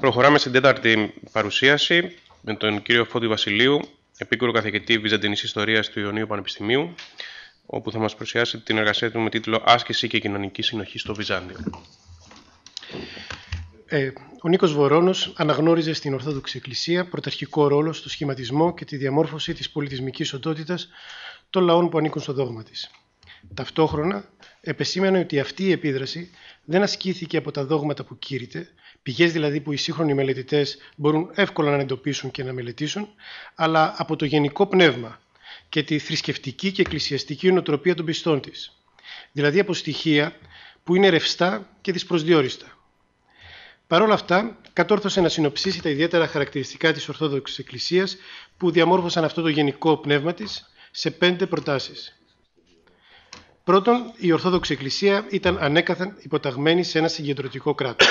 Προχωράμε στην τέταρτη παρουσίαση με τον κύριο Φώτη Βασιλείου, επίκουρο καθηγητή Βυζαντινής Ιστορίας του Ιωνίου Πανεπιστημίου, όπου θα μας παρουσιάσει την εργασία του με τίτλο «Άσκηση και κοινωνική συνοχή στο Βυζάντιο». Ε, ο Νίκος Βορώνος αναγνώριζε στην Ορθόδοξη Εκκλησία πρωταρχικό ρόλο στο σχηματισμό και τη διαμόρφωση της πολιτισμικής οντότητας των λαών που ανήκουν στο δόγμα της. Ταυτόχρονα, επεσήμανε ότι αυτή η επίδραση δεν ασκήθηκε από τα δόγματα που κήρυτε, πηγές δηλαδή που οι σύγχρονοι μελετητές μπορούν εύκολα να εντοπίσουν και να μελετήσουν, αλλά από το γενικό πνεύμα και τη θρησκευτική και εκκλησιαστική νοοτροπία των πιστών της, δηλαδή από στοιχεία που είναι ρευστά και δυσπροσδιορίστα. Παρ' όλα αυτά, κατόρθωσε να συνοψίσει τα ιδιαίτερα χαρακτηριστικά της Ορθόδοξης Εκκλησίας που διαμόρφωσαν αυτό το γενικό πνεύμα της σε πέντε προτάσεις. Πρώτον, η Ορθόδοξη Εκκλησία ήταν ανέκαθεν υποταγμένη σε ένα συγκεντρωτικό κράτος.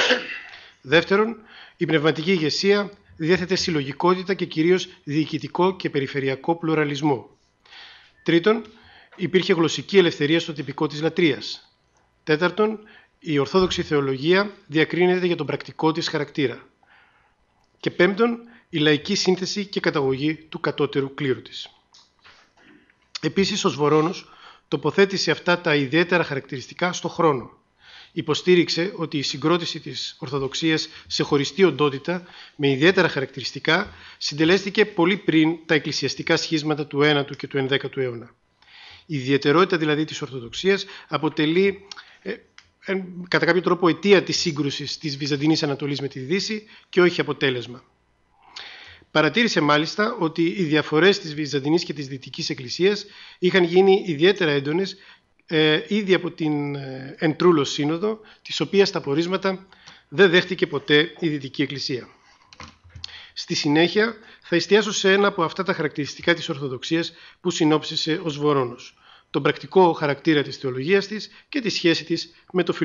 Δεύτερον, η πνευματική ηγεσία διέθετε συλλογικότητα και κυρίως διοικητικό και περιφερειακό πλουραλισμό. Τρίτον, υπήρχε γλωσσική ελευθερία στο τυπικό της λατρείας. Τέταρτον, η Ορθόδοξη Θεολογία διακρίνεται για τον πρακτικό της χαρακτήρα. Και πέμπτον, η λαϊκή σύνθεση και καταγωγή του κατώτερου κλήρου της. Επίσης, ο τοποθέτησε αυτά τα ιδιαίτερα χαρακτηριστικά στο χρόνο. Υποστήριξε ότι η συγκρότηση της Ορθοδοξίας σε χωριστή οντότητα με ιδιαίτερα χαρακτηριστικά συντελέστηκε πολύ πριν τα εκκλησιαστικά σχίσματα του 1 ου και του 11ου αιώνα. Η ιδιαιτερότητα δηλαδή της Ορθοδοξίας αποτελεί ε, κατά κάποιο τρόπο αιτία της σύγκρουσης της Βυζαντινής Ανατολής με τη Δύση και όχι αποτέλεσμα. Παρατήρησε μάλιστα ότι οι διαφορές της Βυζαντινής και της Δυτικής Εκκλησίας είχαν γίνει ιδιαίτερα έντονες ε, ήδη από την ε, Εντρούλο Σύνοδο, της οποίας τα πορίσματα δεν δέχτηκε ποτέ η Δυτική Εκκλησία. Στη συνέχεια θα εστιάσω σε ένα από αυτά τα χαρακτηριστικά της Ορθοδοξίας που συνόψισε ο Σβορώνος, τον πρακτικό χαρακτήρα της θεολογίας της και τη σχέση της με, το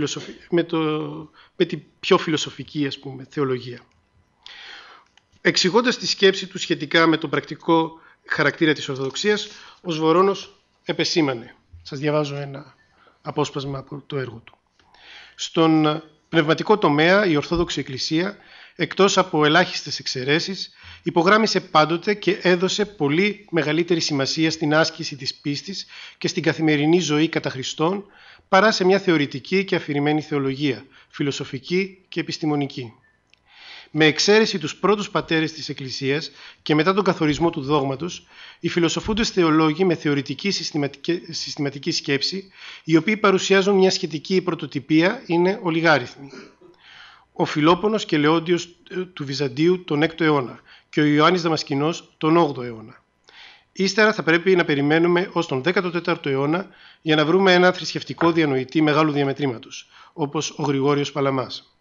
με, την πιο φιλοσοφική θεολογία. Εξηγώντας τη σκέψη του σχετικά με τον πρακτικό χαρακτήρα της Ορθοδοξίας, ο Σβορώνος επεσήμανε. Σας διαβάζω ένα απόσπασμα από το έργο του. Στον πνευματικό τομέα, η Ορθόδοξη Εκκλησία, εκτός από ελάχιστες εξαιρέσεις, υπογράμμισε πάντοτε και έδωσε πολύ μεγαλύτερη σημασία στην άσκηση της πίστης και στην καθημερινή ζωή κατά Χριστόν, παρά σε μια θεωρητική και αφηρημένη θεολογία, φιλοσοφική και επιστημονική με εξαίρεση τους πρώτους πατέρες της Εκκλησίας και μετά τον καθορισμό του δόγματος, οι φιλοσοφούντες θεολόγοι με θεωρητική συστηματική σκέψη, οι οποίοι παρουσιάζουν μια σχετική πρωτοτυπία, είναι ολιγάριθμοι. Ο Φιλόπονος και Λεόντιος ε, του Βυζαντίου τον 6ο αιώνα και ο Ιωάννης Δαμασκηνός τον 8ο αιώνα. Ύστερα θα πρέπει να περιμένουμε ως τον 14ο αιώνα για να βρούμε ένα θρησκευτικό διανοητή μεγάλου διαμετρήματος, όπως ο Γρηγόριος Παλαμάς.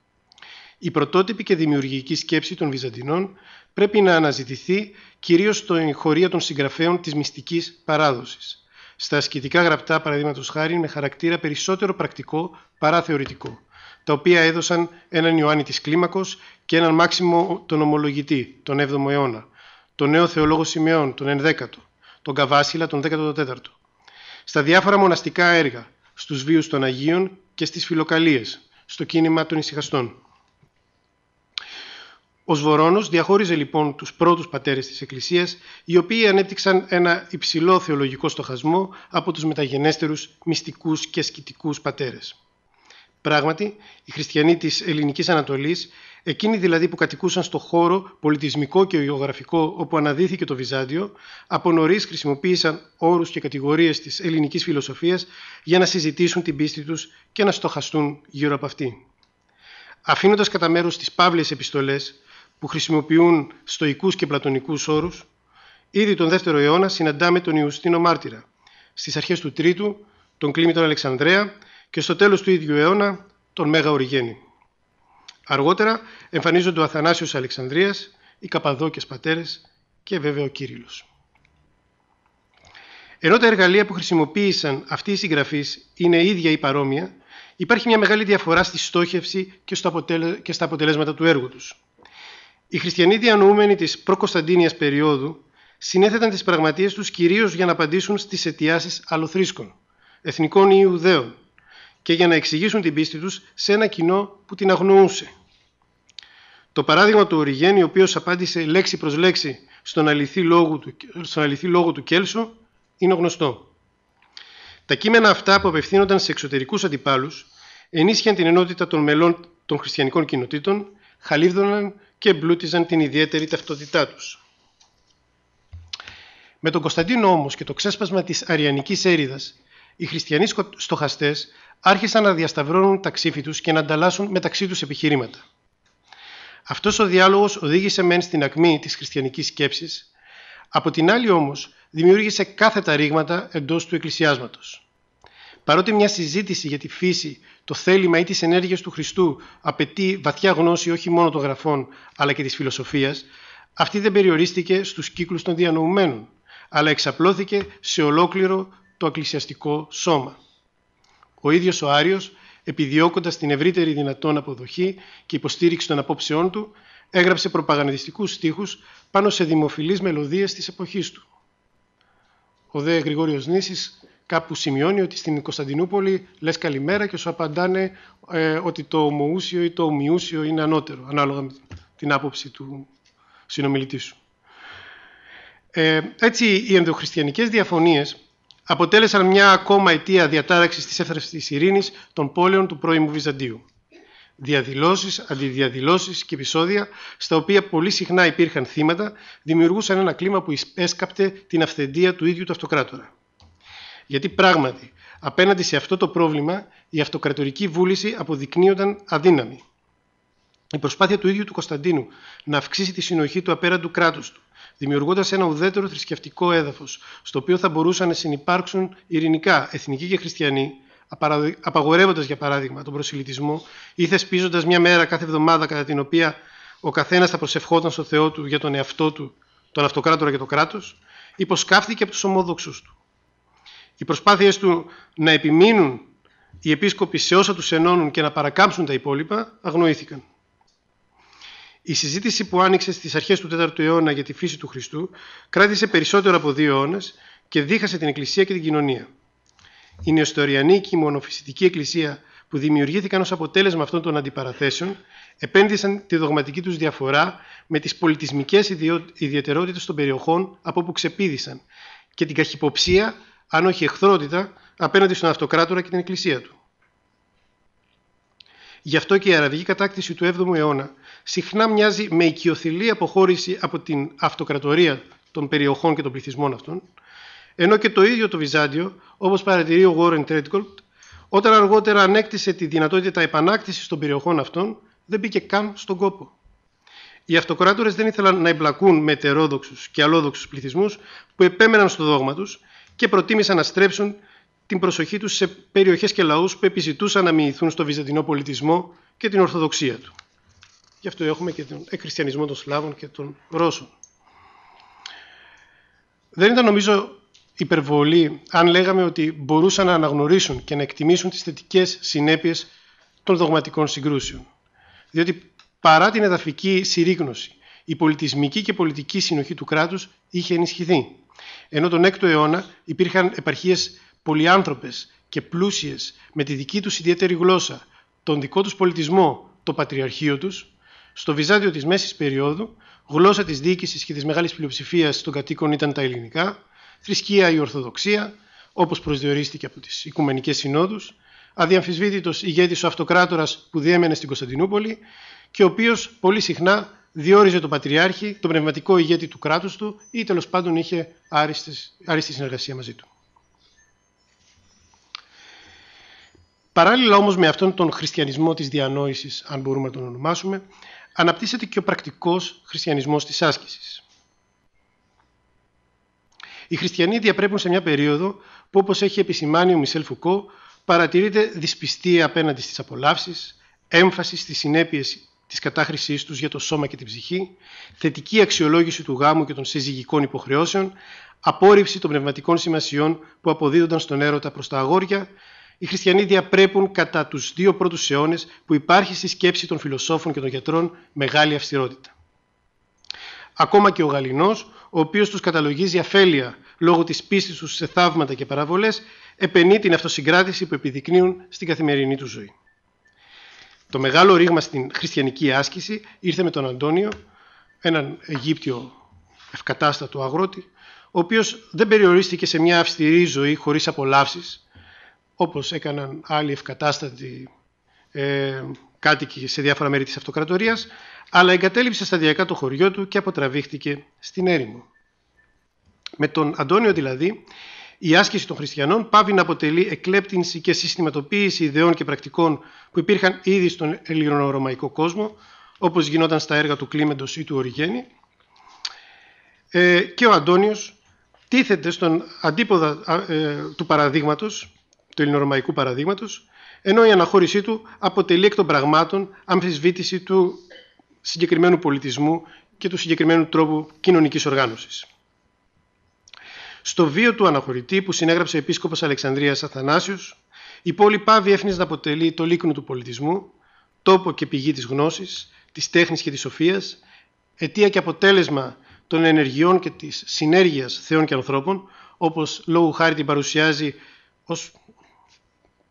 Η πρωτότυπη και δημιουργική σκέψη των Βυζαντινών πρέπει να αναζητηθεί κυρίως στο χωρία των συγγραφέων της μυστικής παράδοσης. Στα ασκητικά γραπτά, παραδείγματος χάρη, με χαρακτήρα περισσότερο πρακτικό παρά θεωρητικό, τα οποία έδωσαν έναν Ιωάννη της Κλίμακος και έναν Μάξιμο τον Ομολογητή, τον 7ο αιώνα, τον νέο θεολόγο Σημεών, τον 11ο, τον Καβάσιλα, τον 14ο. Στα διάφορα μοναστικά έργα, στους βίους των Αγίων και στις φιλοκαλίες, στο κίνημα των ησυχαστών. Ο Σβορώνος διαχώριζε λοιπόν τους πρώτους πατέρες της Εκκλησίας, οι οποίοι ανέπτυξαν ένα υψηλό θεολογικό στοχασμό από τους μεταγενέστερους μυστικούς και ασκητικούς πατέρες. Πράγματι, οι χριστιανοί της ελληνικής Ανατολής, εκείνοι δηλαδή που κατοικούσαν στο χώρο πολιτισμικό και γεωγραφικό όπου αναδύθηκε το Βυζάντιο, από νωρίς χρησιμοποίησαν όρους και κατηγορίες της ελληνικής φιλοσοφίας για να συζητήσουν την πίστη τους και να στοχαστούν γύρω από αυτή. Αφήνοντας κατά μέρος τις παύλες επιστολές, που χρησιμοποιούν στοικούς και πλατωνικούς όρους, ήδη τον 2ο αιώνα συναντάμε τον Ιουστίνο Μάρτυρα, στις αρχές του 3ου τον Κλίμη Αλεξανδρέα και στο τέλος του ίδιου αιώνα τον Μέγα Οργένη. Αργότερα εμφανίζονται ο Αθανάσιος Αλεξανδρίας, οι Καπαδόκες Πατέρες και βέβαια ο Κύριλλος. Ενώ τα εργαλεία που χρησιμοποίησαν αυτοί οι συγγραφείς είναι ίδια ή παρόμοια, υπάρχει μια μεγάλη διαφορά στη στόχευση και στα αποτελέσματα του έργου τους. Οι χριστιανοί διανοούμενοι της προ-Κωνσταντίνια περίοδου συνέθεταν τις πραγματείε τους κυρίως για να απαντήσουν στις αιτιάσεις αλλοθρίσκων, εθνικών ή Ιουδαίων, και για να εξηγήσουν την πίστη τους σε ένα κοινό που την αγνοούσε. Το παράδειγμα του Οριγέννη, ο οποίος απάντησε λέξη προς λέξη στον αληθή, λόγο του, στον αληθή λόγο του Κέλσο, είναι γνωστό. Τα κείμενα αυτά που απευθύνονταν σε εξωτερικούς αντιπάλους ενίσχυαν την ενότητα των μελών των χριστιανικών κοινοτήτων χαλίβδωναν και εμπλούτιζαν την ιδιαίτερη ταυτότητά τους. Με τον Κωνσταντίνο όμως και το ξέσπασμα της αριανικής έριδας, οι χριστιανοί στοχαστές άρχισαν να διασταυρώνουν τα ξύφη τους και να ανταλλάσσουν μεταξύ τους επιχειρήματα. Αυτός ο διάλογος οδήγησε μεν στην ακμή της χριστιανικής σκέψης, από την άλλη όμως δημιούργησε κάθετα ρήγματα εντός του εκκλησιάσματος. Παρότι μια συζήτηση για τη φύση το θέλημα ή τις ενέργειες του Χριστού απαιτεί βαθιά γνώση όχι μόνο των γραφών αλλά και της φιλοσοφίας, αυτή δεν περιορίστηκε στους κύκλους των διανοουμένων, αλλά εξαπλώθηκε σε ολόκληρο το εκκλησιαστικό σώμα. Ο ίδιος ο Άριος, επιδιώκοντας την ευρύτερη δυνατόν αποδοχή και υποστήριξη των απόψεών του, έγραψε προπαγανδιστικούς στίχους πάνω σε δημοφιλείς μελωδίες της εποχής του. Ο Δε Γρηγόριος Νήσης κάπου σημειώνει ότι στην Κωνσταντινούπολη λες καλημέρα και σου απαντάνε ε, ότι το ομοούσιο ή το ομοιούσιο είναι ανώτερο, ανάλογα με την άποψη του συνομιλητή σου. Ε, έτσι, οι ενδοχριστιανικές διαφωνίες αποτέλεσαν μια ακόμα αιτία διατάραξης της έφτασης της ειρήνης των πόλεων του πρώιμου Βυζαντίου. Διαδηλώσεις, αντιδιαδηλώσεις και επεισόδια, στα οποία πολύ συχνά υπήρχαν θύματα, δημιουργούσαν ένα κλίμα που έσκαπτε την αυθεντία του ίδιου του αυτοκράτορα. Γιατί πράγματι, απέναντι σε αυτό το πρόβλημα, η αυτοκρατορική βούληση αποδεικνύονταν αδύναμη. Η προσπάθεια του ίδιου του Κωνσταντίνου να αυξήσει τη συνοχή του απέραντου κράτους του, δημιουργώντας ένα ουδέτερο θρησκευτικό έδαφος, στο οποίο θα μπορούσαν να συνεπάρξουν ειρηνικά εθνικοί και χριστιανοί, απαγορεύοντας για παράδειγμα τον προσιλητισμό ή θεσπίζοντας μια μέρα κάθε εβδομάδα κατά την οποία ο καθένας θα προσευχόταν στο Θεό του για τον εαυτό του, τον αυτοκράτορα και το κράτος, υποσκάφθηκε από τους ομόδοξους του. Οι προσπάθειες του να επιμείνουν οι επίσκοποι σε όσα τους ενώνουν και να παρακάμψουν τα υπόλοιπα αγνοήθηκαν. Η συζήτηση που άνοιξε στις αρχές του 4ου αιώνα για τη φύση του Χριστού κράτησε περισσότερο από δύο αιώνες και δίχασε την Εκκλησία και την κοινωνία. Η νεοστοριανή και η μονοφυσιτική Εκκλησία που δημιουργήθηκαν ως αποτέλεσμα αυτών των αντιπαραθέσεων επένδυσαν τη δογματική τους διαφορά με τις πολιτισμικές ιδιαιτερότητες των περιοχών από όπου ξεπίδησαν και την καχυποψία αν όχι εχθρότητα, απέναντι στον αυτοκράτορα και την Εκκλησία του. Γι' αυτό και η αραβική κατάκτηση του 7ου αιώνα συχνά μοιάζει με οικειοθυλή αποχώρηση από την αυτοκρατορία των περιοχών και των πληθυσμών αυτών, ενώ και το ίδιο το Βυζάντιο, όπως παρατηρεί ο Γόρεν Τρέτκολτ, όταν αργότερα ανέκτησε τη δυνατότητα επανάκτησης των περιοχών αυτών, δεν μπήκε καν στον κόπο. Οι αυτοκράτορες δεν ήθελαν να εμπλακούν με ετερόδοξους και αλόδοξους πληθυσμούς που επέμεναν στο δόγμα τους και προτίμησαν να στρέψουν την προσοχή τους σε περιοχές και λαούς που επιζητούσαν να μοιηθούν στο βυζαντινό πολιτισμό και την Ορθοδοξία του. Γι' αυτό έχουμε και τον εκχριστιανισμό των Σλάβων και των Ρώσων. Δεν ήταν νομίζω υπερβολή αν λέγαμε ότι μπορούσαν να αναγνωρίσουν και να εκτιμήσουν τις θετικές συνέπειες των δογματικών συγκρούσεων. Διότι παρά την εδαφική συρρήγνωση, η πολιτισμική και πολιτική συνοχή του κράτους είχε ενισχυθεί. Ενώ τον 6ο αιώνα υπήρχαν επαρχίες πολυάνθρωπες και πλούσιες με τη δική τους ιδιαίτερη γλώσσα, τον δικό τους πολιτισμό, το πατριαρχείο τους στο Βυζάντιο της μέσης περίοδου, γλώσσα της διοίκησης και της μεγάλης πλειοψηφίας των κατοίκων ήταν τα ελληνικά, θρησκεία η Ορθοδοξία, όπως προσδιορίστηκε από τις Οικουμενικές Συνόδους, αδιαμφισβήτητος ηγέτης ο αυτοκράτορας που διέμενε στην Κωνσταντινούπολη και ο οποίος πολύ συχνά διόριζε τον Πατριάρχη, τον πνευματικό ηγέτη του κράτους του ή τέλος πάντων είχε άριστες, άριστη συνεργασία μαζί του. Παράλληλα όμως με αυτόν τον χριστιανισμό της διανόησης, αν μπορούμε να τον ονομάσουμε, αναπτύσσεται και ο πρακτικός χριστιανισμός της άσκησης. Οι χριστιανοί διαπρέπουν σε μια περίοδο που όπως έχει επισημάνει ο Μισελ Φουκώ παρατηρείται δυσπιστία απέναντι στις απολαύσεις, έμφαση στις συνέπειες της κατάχρησής τους για το σώμα και την ψυχή, θετική αξιολόγηση του γάμου και των συζυγικών υποχρεώσεων, απόρριψη των πνευματικών σημασιών που αποδίδονταν στον έρωτα προς τα αγόρια, οι χριστιανοί διαπρέπουν κατά τους δύο πρώτους αιώνες που υπάρχει στη σκέψη των φιλοσόφων και των γιατρών μεγάλη αυστηρότητα. Ακόμα και ο Γαλλινό, ο οποίος τους καταλογίζει αφέλεια λόγω της πίστης τους σε θαύματα και παραβολές, επενεί την αυτοσυγκράτηση που επιδεικνύουν στην καθημερινή του ζωή. Το μεγάλο ρήγμα στην χριστιανική άσκηση ήρθε με τον Αντώνιο, έναν Αιγύπτιο ευκατάστατο αγρότη, ο οποίος δεν περιορίστηκε σε μια αυστηρή ζωή χωρίς απολαύσεις, όπως έκαναν άλλοι ευκατάστατοι ε, κάτοικοι σε διάφορα μέρη της αυτοκρατορίας, αλλά εγκατέλειψε σταδιακά το χωριό του και αποτραβήχτηκε στην έρημο. Με τον Αντώνιο δηλαδή η άσκηση των χριστιανών πάβει να αποτελεί εκλέπτυνση και συστηματοποίηση ιδεών και πρακτικών που υπήρχαν ήδη στον ελληνορωμαϊκό κόσμο, όπως γινόταν στα έργα του Κλίμεντος ή του Οργένη. Ε, και ο Αντώνιος τίθεται στον αντίποδα ε, του παραδείγματος, του ελληνορωμαϊκού παραδείγματος, ενώ η αναχώρησή του αποτελεί εκ των πραγμάτων αμφισβήτηση του συγκεκριμένου πολιτισμού και του συγκεκριμένου τρόπου κοινωνικής οργάνωσης. Στο βίο του αναχωρητή που συνέγραψε ο επίσκοπος Αλεξανδρίας Αθανάσιος, η πόλη πάβει έφνης να αποτελεί το λίκνο του πολιτισμού, τόπο και πηγή της γνώσης, της τέχνης και της σοφίας, αιτία και αποτέλεσμα των ενεργειών και της συνέργειας θεών και ανθρώπων, όπως λόγου χάρη την παρουσιάζει ως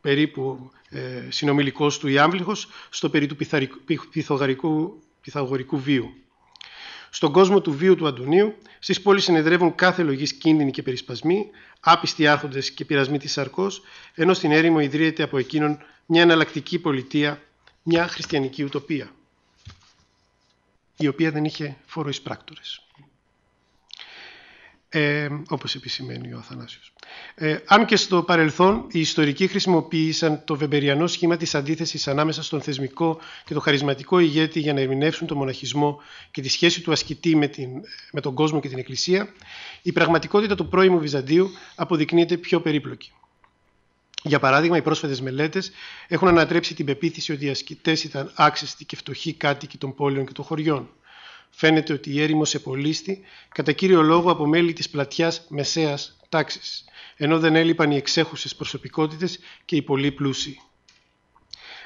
περίπου ε, συνομιλικός του Ιάμβληχος στο περί του πυθαγορικού βίου. Στον κόσμο του βίου του Αντωνίου, στις πόλεις συνεδρεύουν κάθε λογής κίνδυνοι και περισπασμοί, άπιστοι άρχοντες και πειρασμοί της Σαρκός, ενώ στην έρημο ιδρύεται από εκείνον μια εναλλακτική πολιτεία, μια χριστιανική ουτοπία, η οποία δεν είχε φόρο εισπράκτορες ε, όπως επισημαίνει ο Αθανάσιος. Ε, αν και στο παρελθόν οι ιστορικοί χρησιμοποίησαν το βεμπεριανό σχήμα της αντίθεσης ανάμεσα στον θεσμικό και το χαρισματικό ηγέτη για να ερμηνεύσουν τον μοναχισμό και τη σχέση του ασκητή με, την, με τον κόσμο και την εκκλησία, η πραγματικότητα του πρώιμου Βυζαντίου αποδεικνύεται πιο περίπλοκη. Για παράδειγμα, οι πρόσφατες μελέτες έχουν ανατρέψει την πεποίθηση ότι οι ασκητές ήταν άξιστοι και φτωχοί κάτοικοι των πόλεων και των χωριών φαίνεται ότι η έρημος επολίστη κατά κύριο λόγο από μέλη της πλατιάς μεσαίας τάξης, ενώ δεν έλειπαν οι εξέχουσες προσωπικότητες και οι πολύ πλούσιοι.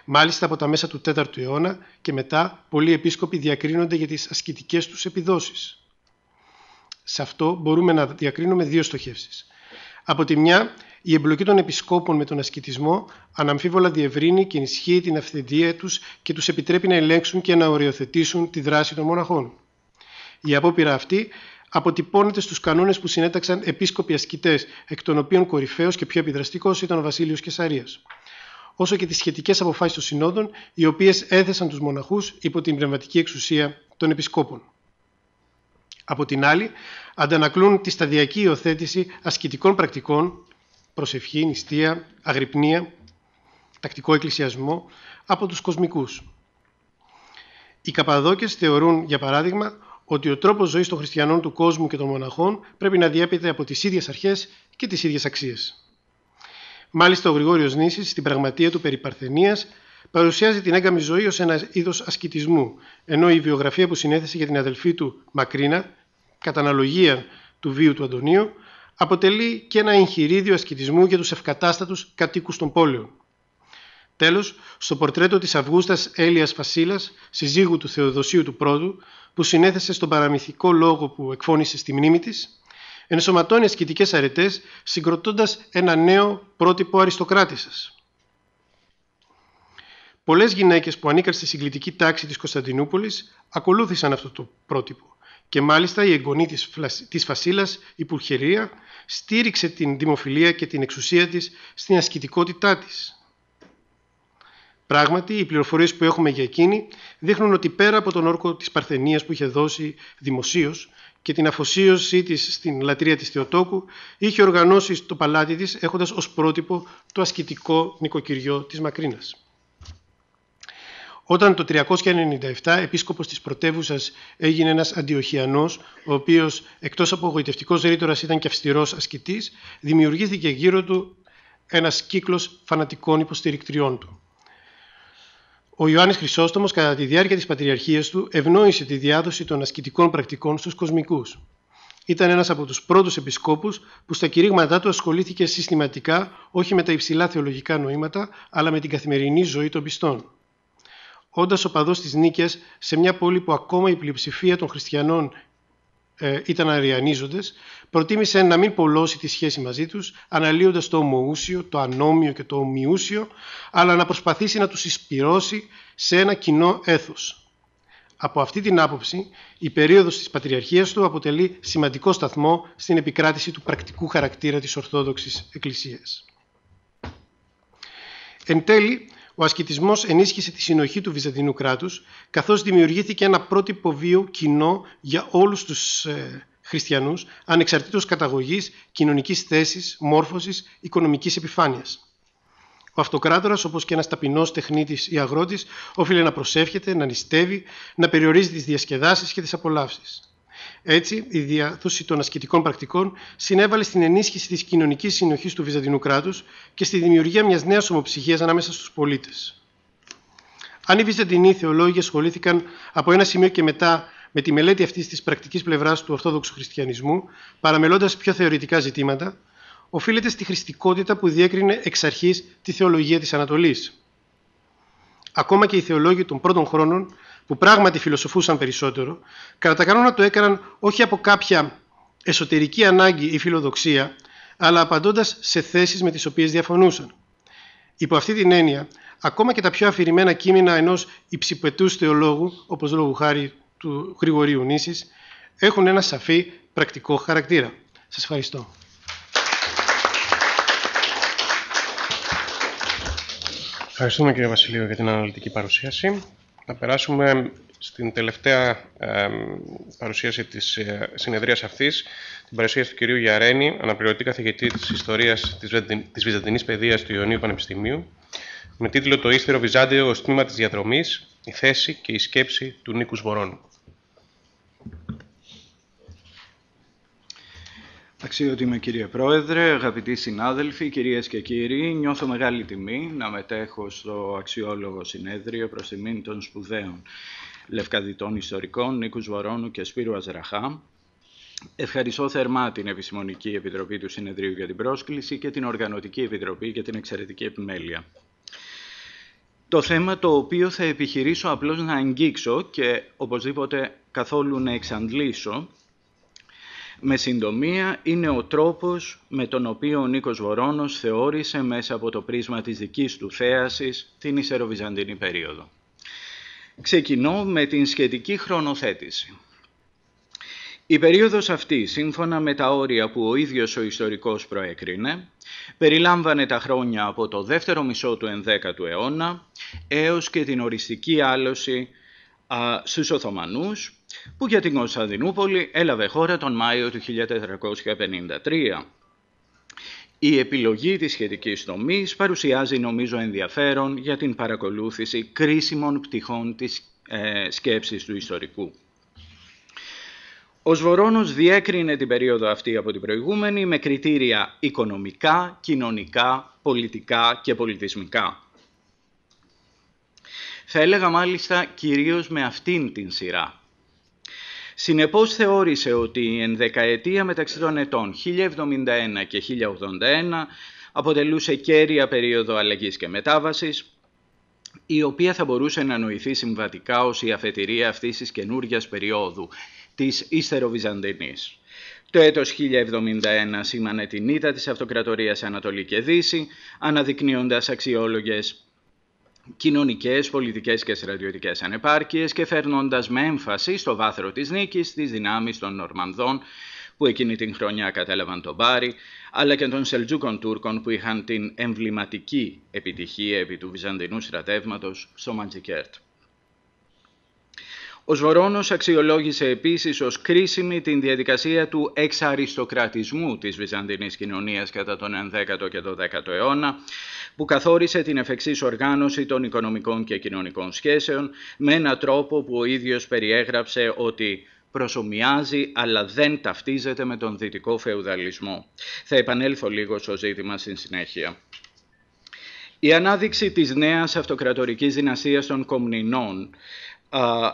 Μάλιστα από τα μέσα του 4ου αιώνα και μετά πολλοί επίσκοποι διακρίνονται για τις ασκητικές τους επιδόσεις. Σε αυτό μπορούμε να διακρίνουμε δύο στοχεύσεις. Από τη μια, η εμπλοκή των επισκόπων με τον ασκητισμό αναμφίβολα διευρύνει και ενισχύει την αυθεντία τους και τους επιτρέπει να ελέγξουν και να οριοθετήσουν τη δράση των μοναχών. Η απόπειρα αυτή αποτυπώνεται στους κανόνες που συνέταξαν επίσκοποι ασκητές, εκ των οποίων κορυφαίος και πιο επιδραστικός ήταν ο Βασίλειος Κεσαρίας, όσο και τις σχετικές αποφάσεις των συνόδων, οι οποίες έθεσαν τους μοναχούς υπό την πνευματική εξουσία των επισκόπων. Από την άλλη, αντανακλούν τη σταδιακή υιοθέτηση ασκητικών πρακτικών, προσευχή, νηστεία, αγρυπνία, τακτικό εκκλησιασμό, από τους κοσμικούς. Οι καπαδόκες θεωρούν, για παράδειγμα, ότι ο τρόπος ζωής των χριστιανών του κόσμου και των μοναχών πρέπει να διέπεται από τις ίδιες αρχές και τις ίδιες αξίες. Μάλιστα, ο Γρηγόριος Νήσης, στην πραγματεία του Παρθενίας», παρουσιάζει την έγκαμη ζωή ως ένα είδος ασκητισμού, ενώ η βιογραφία που συνέθεσε για την αδελφή του Μακρίνα, κατά αναλογία του βίου του Αντωνίου, αποτελεί και ένα εγχειρίδιο ασκητισμού για τους ευκατάστατους κατοίκους των πόλεων. Τέλος, στο πορτρέτο της Αυγούστας Έλιας Φασίλας, συζύγου του Θεοδοσίου του Πρόδου, που συνέθεσε στον παραμυθικό λόγο που εκφώνησε στη μνήμη της, ενσωματώνει ασκητικές αρετές, συγκροτώντας ένα νέο πρότυπο αριστοκράτησας. Πολλές γυναίκες που ανήκαν στη συγκλητική τάξη της Κωνσταντινούπολης ακολούθησαν αυτό το πρότυπο. Και μάλιστα η εγγονή της Φασίλας, η Πουρχερία, στήριξε την δημοφιλία και την εξουσία της στην ασκητικότητά της. Πράγματι, οι πληροφορίες που έχουμε για εκείνη δείχνουν ότι πέρα από τον όρκο της Παρθενίας που είχε δώσει δημοσίως και την αφοσίωσή της στην λατρεία της Θεοτόκου, είχε οργανώσει το παλάτι της έχοντας ως πρότυπο το ασκητικό νοικοκυριό της Μακρίνας. Όταν το 397 επίσκοπος της πρωτεύουσας έγινε ένας αντιοχιανός, ο οποίος εκτός από γοητευτικός ρήτορας ήταν και αυστηρός ασκητής, δημιουργήθηκε γύρω του ένας κύκλος φανατικών υποστηρικτριών του. Ο Ιωάννης Χρυσόστομος κατά τη διάρκεια της πατριαρχίας του ευνόησε τη διάδοση των ασκητικών πρακτικών στους κοσμικούς. Ήταν ένας από τους πρώτους επισκόπους που στα κηρύγματά του ασχολήθηκε συστηματικά όχι με τα υψηλά θεολογικά νοήματα, αλλά με την καθημερινή ζωή των πιστών όντα οπαδό τη Νίκαια σε μια πόλη που ακόμα η πλειοψηφία των χριστιανών ε, ήταν αριανίζοντες, προτίμησε να μην πολλώσει τη σχέση μαζί τους, αναλύοντας το ομοούσιο, το ανώμιο και το ομοιούσιο, αλλά να προσπαθήσει να τους εισπυρώσει σε ένα κοινό έθος. Από αυτή την άποψη, η περίοδος της Πατριαρχίας του αποτελεί σημαντικό σταθμό στην επικράτηση του πρακτικού χαρακτήρα της Ορθόδοξης Εκκλησίας. Εν τέλει, ο ασκητισμός ενίσχυσε τη συνοχή του Βυζαντινού κράτους, καθώς δημιουργήθηκε ένα πρότυπο βίο κοινό για όλους τους ε, χριστιανούς, ανεξαρτήτως καταγωγής, κοινωνικής θέσης, μόρφωσης, οικονομικής επιφάνειας. Ο αυτοκράτορας, όπως και ένας ταπεινός τεχνίτης ή αγρότης, όφιλε να προσεύχεται, να νηστεύει, να περιορίζει τις διασκεδάσεις και τις απολαύσεις. Έτσι, η διάθεση των ασκητικών πρακτικών συνέβαλε στην ενίσχυση της κοινωνικής συνοχής του Βυζαντινού κράτους και στη δημιουργία μιας νέας ομοψυχίας ανάμεσα στους πολίτες. Αν οι Βυζαντινοί θεολόγοι ασχολήθηκαν από ένα σημείο και μετά με τη μελέτη αυτής της πρακτικής πλευράς του Ορθόδοξου Χριστιανισμού, παραμελώντας πιο θεωρητικά ζητήματα, οφείλεται στη χρηστικότητα που διέκρινε εξ αρχής τη θεολογία της Ανατολής. Ακόμα και οι θεολόγοι των πρώτων χρόνων που πράγματι φιλοσοφούσαν περισσότερο, κατά τα κανόνα το έκαναν όχι από κάποια εσωτερική ανάγκη ή φιλοδοξία, αλλά απαντώντας σε θέσεις με τις οποίες διαφωνούσαν. Υπό αυτή την έννοια, ακόμα και τα πιο αφηρημένα κείμενα ενός υψηπετούς θεολόγου, όπως λόγου χάρη του Γρηγορίου Νήσης, έχουν ένα σαφή πρακτικό χαρακτήρα. Σας ευχαριστώ. Ευχαριστούμε κύριε Βασιλείο για την αναλυτική παρουσίαση. Να περάσουμε στην τελευταία παρουσίαση της ε, συνεδρίας αυτής, την παρουσίαση του κυρίου Γιαρένη, αναπληρωτή καθηγητή της Ιστορίας της, της Βυζαντινής Παιδείας του Ιωνίου Πανεπιστημίου, με τίτλο «Το ύστερο Βυζάντιο ως τμήμα της διαδρομής, η θέση και η σκέψη του Νίκους Βορών». με κύριε Πρόεδρε, αγαπητοί συνάδελφοι, κυρίες και κύριοι, νιώθω μεγάλη τιμή να μετέχω στο αξιόλογο συνέδριο προς τιμήν των σπουδαίων Λευκαδιτών Ιστορικών Νίκους Βορώνου και Σπύρου Αζραχά. Ευχαριστώ θερμά την Επιστημονική Επιτροπή του Συνεδρίου για την πρόσκληση και την Οργανωτική Επιτροπή για την εξαιρετική επιμέλεια. Το θέμα το οποίο θα επιχειρήσω απλώς να αγγίξω και οπωσδήποτε καθόλου να εξαντλήσω με συντομία, είναι ο τρόπος με τον οποίο ο Νίκος Βορώνος θεώρησε μέσα από το πρίσμα της δικής του θέασης την Ισεροβυζαντινή περίοδο. Ξεκινώ με την σχετική χρονοθέτηση. Η περίοδος αυτή, σύμφωνα με τα όρια που ο ίδιος ο ιστορικός προέκρινε, περιλάμβανε τα χρόνια από το δεύτερο μισό του 11ου αιώνα έως και την οριστική άλωση α, στους Οθωμανούς που για την Κωνσταντινούπολη έλαβε χώρα τον Μάιο του 1453. Η επιλογή της σχετικής τομής παρουσιάζει νομίζω ενδιαφέρον για την παρακολούθηση κρίσιμων πτυχών της ε, σκέψης του ιστορικού. Ο Σβορώνος διέκρινε την περίοδο αυτή από την προηγούμενη με κριτήρια οικονομικά, κοινωνικά, πολιτικά και πολιτισμικά. Θα έλεγα μάλιστα κυρίως με αυτήν την σειρά. Συνεπώς θεώρησε ότι η ενδεκαετία μεταξύ των ετών 1071 και 1081 αποτελούσε κέρια περίοδο αλλαγής και μετάβασης, η οποία θα μπορούσε να νοηθεί συμβατικά ως η αφετηρία αυτής της καινούργιας περίοδου, της Ύστερο-Βυζαντινής. Το έτος 1071 σήμανε την ήττα της αυτοκρατορίας Ανατολή και Δύση, αναδεικνύοντας αξιόλογες κοινωνικές, πολιτικές και στρατιωτικές ανεπάρκειες και φέρνοντας με έμφαση στο βάθρο της νίκης τις δυνάμεις των Νορμανδών που εκείνη την χρονιά κατέλαβαν τον Μπάρι, αλλά και των Σελτζούκων Τούρκων που είχαν την εμβληματική επιτυχία επί του Βυζαντινού στρατεύματος στο Μαντζικέρτ. Ο Σβορώνος αξιολόγησε επίσης ως κρίσιμη την διαδικασία του εξαριστοκρατισμού της Βυζαντινής κοινωνίας κατά τον 11ο και 12ο αιώνα, που καθόρισε την εφεξής οργάνωση των οικονομικών και κοινωνικών σχέσεων με έναν τρόπο που ο ίδιος περιέγραψε ότι προσωμιάζει αλλά δεν ταυτίζεται με τον δυτικό φεουδαλισμό. Θα επανέλθω λίγο στο ζήτημα στην συνέχεια. Η ανάδειξη της νέας αυτοκρατορικής δυνασίας των Κομνηνών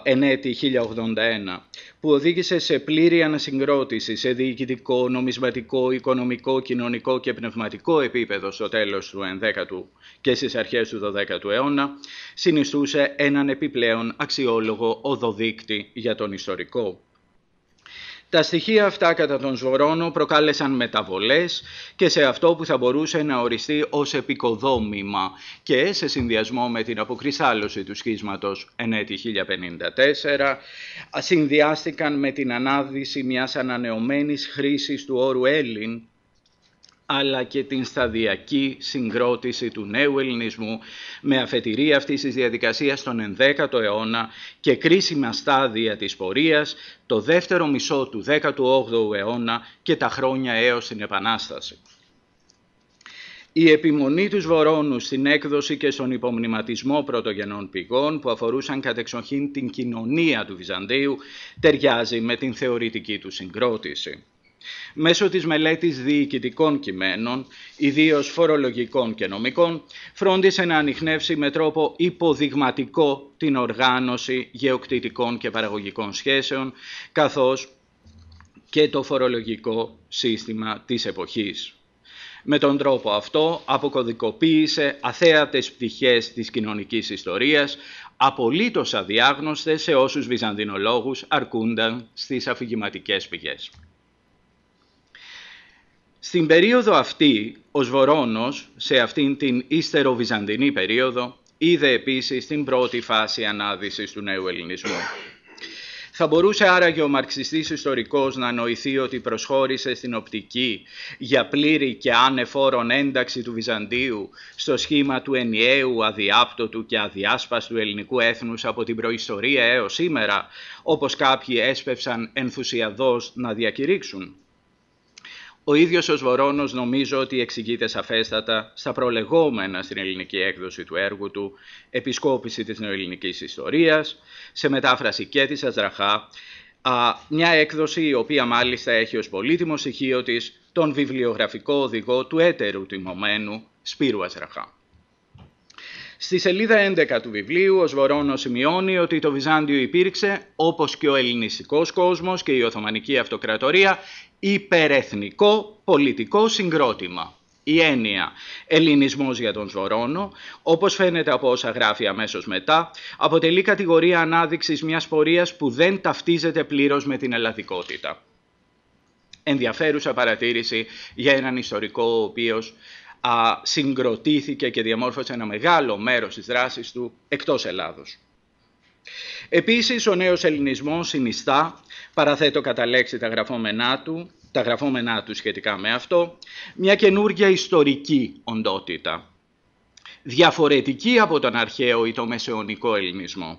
ενέτη 1081, που οδήγησε σε πλήρη ανασυγκρότηση σε διοικητικό, νομισματικό, οικονομικό, κοινωνικό και πνευματικό επίπεδο στο τέλος του 11ου και στις αρχές του 12ου αιώνα, συνιστούσε έναν επιπλέον αξιόλογο οδοδείκτη για τον ιστορικό. Τα στοιχεία αυτά κατά τον Ζωρόνο προκάλεσαν μεταβολές και σε αυτό που θα μπορούσε να οριστεί ως επικοδόμημα και σε συνδυασμό με την αποκρισάλωση του σχίσματος εν έτη 1054 συνδυάστηκαν με την ανάδυση μιας ανανεωμένης χρήσης του όρου Έλλην αλλά και την σταδιακή συγκρότηση του νέου ελληνισμού με αφετηρία αυτής της διαδικασίας στον 11ο αιώνα και κρίσιμα στάδια της πορείας, το δεύτερο μισό του 18ου αιώνα και τα χρόνια έως την Επανάσταση. Η επιμονή τους Βορώνους στην έκδοση και στον υπομνηματισμό πρωτογενών πηγών που αφορούσαν κατεξοχήν την κοινωνία του Βυζαντίου ταιριάζει με την θεωρητική του συγκρότηση μέσω της μελέτης διοικητικών κειμένων, ιδίως φορολογικών και νομικών, φρόντισε να ανοιχνεύσει με τρόπο υποδειγματικό την οργάνωση γεωκτητικών και παραγωγικών σχέσεων, καθώς και το φορολογικό σύστημα της εποχής. Με τον τρόπο αυτό αποκωδικοποίησε αθέατες πτυχές της κοινωνικής ιστορίας, απολύτως αδιάγνωστες σε όσους βυζαντινολόγους αρκούνταν στις αφηγηματικές πηγές. Στην περίοδο αυτή, ο Σβορώνος, σε αυτήν την ύστερο-βυζαντινή περίοδο, είδε επίσης την πρώτη φάση ανάδυσης του νέου ελληνισμού. Θα μπορούσε άραγε ο μαρξιστής ιστορικός να νοηθεί ότι προσχώρησε στην οπτική για πλήρη και άνεφόρον ένταξη του Βυζαντίου στο σχήμα του ενιαίου, αδιάπτωτου και αδιάσπαστου ελληνικού έθνους από την προϊστορία έως σήμερα, όπως κάποιοι έσπευσαν ενθουσιαδώς να διακηρύξουν. Ο ίδιος ο Σβορώνος νομίζω ότι εξηγείται σαφέστατα στα προλεγόμενα στην ελληνική έκδοση του έργου του «Επισκόπηση της νεοελληνικής ιστορίας», σε μετάφραση και της Αζραχά, μια έκδοση η οποία μάλιστα έχει ως πολύτιμο στοιχείο της τον βιβλιογραφικό οδηγό του έτερου τιμωμένου Σπύρου Αζραχά. Στη σελίδα 11 του βιβλίου, ο Σβορώνο σημειώνει ότι το Βυζάντιο υπήρξε, όπως και ο ελληνιστικός κόσμος και η Οθωμανική Αυτοκρατορία, υπερεθνικό πολιτικό συγκρότημα. Η έννοια «ελληνισμός για τον Σβορώνο», όπως φαίνεται από όσα γράφει αμέσως μετά, αποτελεί κατηγορία ανάδειξης μιας πορείας που δεν ταυτίζεται πλήρως με την ελλαδικότητα. Ενδιαφέρουσα παρατήρηση για έναν ιστορικό ο οποίος α, συγκροτήθηκε και διαμόρφωσε ένα μεγάλο μέρος της δράσης του εκτός Ελλάδος. Επίσης, ο νέος ελληνισμός συνιστά, παραθέτω κατά λέξη τα γραφόμενά του, τα γραφόμενά του σχετικά με αυτό, μια καινούργια ιστορική οντότητα, διαφορετική από τον αρχαίο ή το μεσαιωνικό ελληνισμό,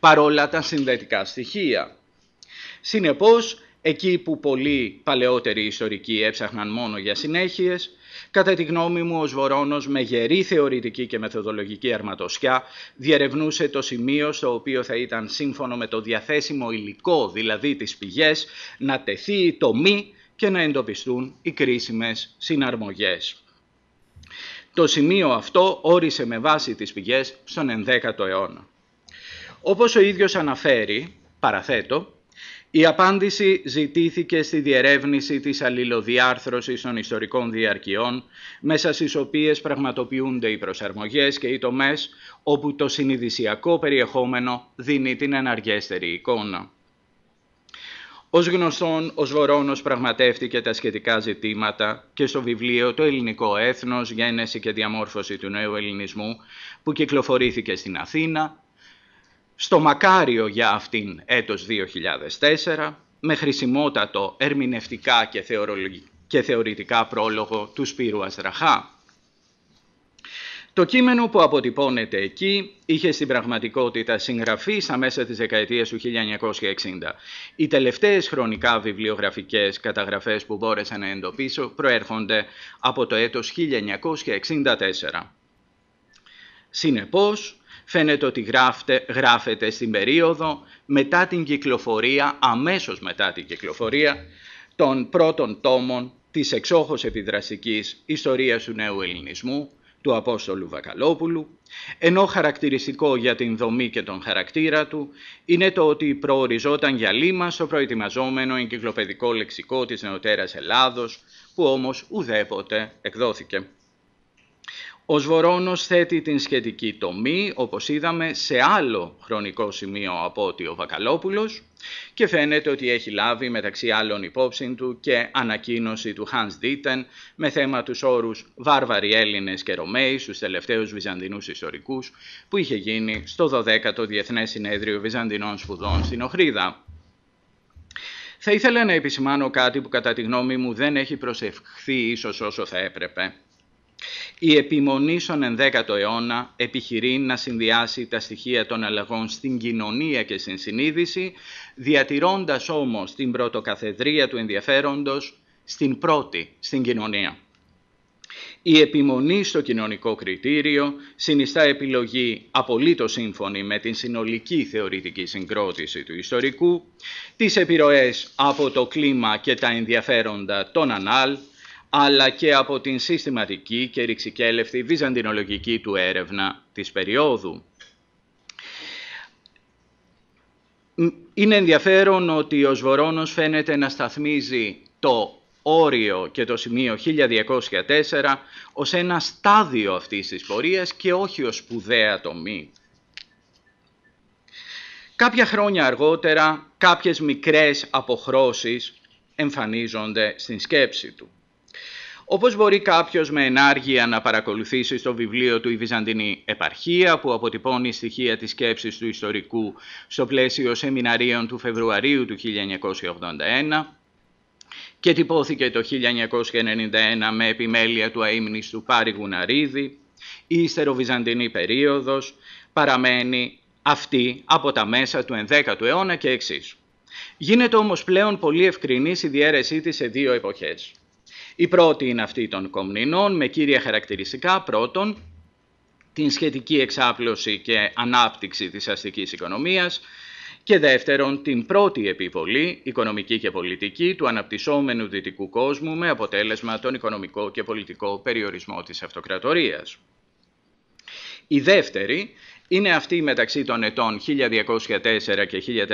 παρόλα τα συνδετικά στοιχεία. Συνεπώς, εκεί που πολλοί παλαιότεροι ιστορικοί έψαχναν μόνο για συνέχειες, κατά τη γνώμη μου ο Σβορώνος με γερή θεωρητική και μεθοδολογική αρματοσιά διερευνούσε το σημείο στο οποίο θα ήταν σύμφωνο με το διαθέσιμο υλικό, δηλαδή τις πηγές, να τεθεί η τομή και να εντοπιστούν οι κρίσιμες συναρμογές. Το σημείο αυτό όρισε με βάση τις πηγές στον 11ο αιώνα. Όπως ο ίδιος αναφέρει, παραθέτω, η απάντηση ζητήθηκε στη διερεύνηση της αλληλοδιάρθρωσης των ιστορικών διαρκειών, μέσα στις οποίες πραγματοποιούνται οι προσαρμογές και οι τομές όπου το συνειδησιακό περιεχόμενο δίνει την εναργέστερη εικόνα. Ως γνωστόν, ο Σβορώνος πραγματεύτηκε τα σχετικά ζητήματα και στο βιβλίο «Το ελληνικό έθνος, γένεση και διαμόρφωση του νέου ελληνισμού» που κυκλοφορήθηκε στην Αθήνα στο μακάριο για αυτήν έτος 2004, με χρησιμότατο ερμηνευτικά και, και θεωρητικά πρόλογο του Σπύρου Αστραχά. Το κείμενο που αποτυπώνεται εκεί είχε στην πραγματικότητα συγγραφείς στα μέσα της δεκαετίας του 1960. Οι τελευταίες χρονικά βιβλιογραφικές καταγραφές που μπόρεσα να εντοπίσω προέρχονται από το έτος 1964. Συνεπώς, φαίνεται ότι γράφτε, γράφεται στην περίοδο μετά την κυκλοφορία, αμέσως μετά την κυκλοφορία των πρώτων τόμων της εξόχως επιδραστικής ιστορίας του νέου ελληνισμού του Απόστολου Βακαλόπουλου, ενώ χαρακτηριστικό για την δομή και τον χαρακτήρα του είναι το ότι προοριζόταν για λίμα στο προετοιμαζόμενο εγκυκλοπαιδικό λεξικό της νεωτέρας Ελλάδος, που όμως ουδέποτε εκδόθηκε. Ο Σβορώνος θέτει την σχετική τομή, όπως είδαμε, σε άλλο χρονικό σημείο από ότι ο Βακαλόπουλος και φαίνεται ότι έχει λάβει μεταξύ άλλων υπόψη του και ανακοίνωση του Hans Δίτεν με θέμα τους όρους «Βάρβαροι Έλληνες και Ρωμαίοι» στους τελευταίους Βυζαντινούς ιστορικούς που είχε γίνει στο 12ο Διεθνές Συνέδριο Βυζαντινών Σπουδών στην Οχρίδα. Θα ήθελα να επισημάνω κάτι που κατά τη γνώμη μου δεν έχει προσευχθεί ίσως όσο θα έπρεπε. Η επιμονή στον 11ο αιώνα επιχειρεί να συνδυάσει τα στοιχεία των αλλαγών στην κοινωνία και στην συνείδηση, διατηρώντας όμως την πρωτοκαθεδρία του ενδιαφέροντος στην πρώτη, στην κοινωνία. Η επιμονή στο κοινωνικό κριτήριο συνιστά επιλογή απολύτως σύμφωνη με την συνολική θεωρητική συγκρότηση του ιστορικού, τις επιρροές από το κλίμα και τα ενδιαφέροντα των ανάλ, αλλά και από την συστηματική και ρηξικέλευτη βυζαντινολογική του έρευνα της περίοδου. Είναι ενδιαφέρον ότι ο Σβορώνος φαίνεται να σταθμίζει το όριο και το σημείο 1204 ως ένα στάδιο αυτής της πορείας και όχι ως σπουδαία τομή. Κάποια χρόνια αργότερα, κάποιες μικρές αποχρώσεις εμφανίζονται στην σκέψη του. Όπως μπορεί κάποιος με ενάργεια να παρακολουθήσει στο βιβλίο του «Η Βυζαντινή Επαρχία» που αποτυπώνει στοιχεία της σκέψης του ιστορικού στο πλαίσιο σεμιναρίων του Φεβρουαρίου του 1981, και τυπώθηκε το 1991 με επιμέλεια του του Πάρη Γουναρίδη, η Βυζαντινή περίοδος παραμένει αυτή από τα μέσα του 11ου αιώνα και εξής. Γίνεται όμως πλέον πολύ ευκρινής η διαίρεσή της σε δύο εποχές. Η πρώτη είναι αυτή των κομνηνών με κύρια χαρακτηριστικά πρώτον την σχετική εξάπλωση και ανάπτυξη της αστικής οικονομίας και δεύτερον την πρώτη επιβολή, οικονομική και πολιτική, του αναπτυσσόμενου δυτικού κόσμου με αποτέλεσμα τον οικονομικό και πολιτικό περιορισμό της αυτοκρατορίας. Η δεύτερη είναι αυτή μεταξύ των ετών 1204 και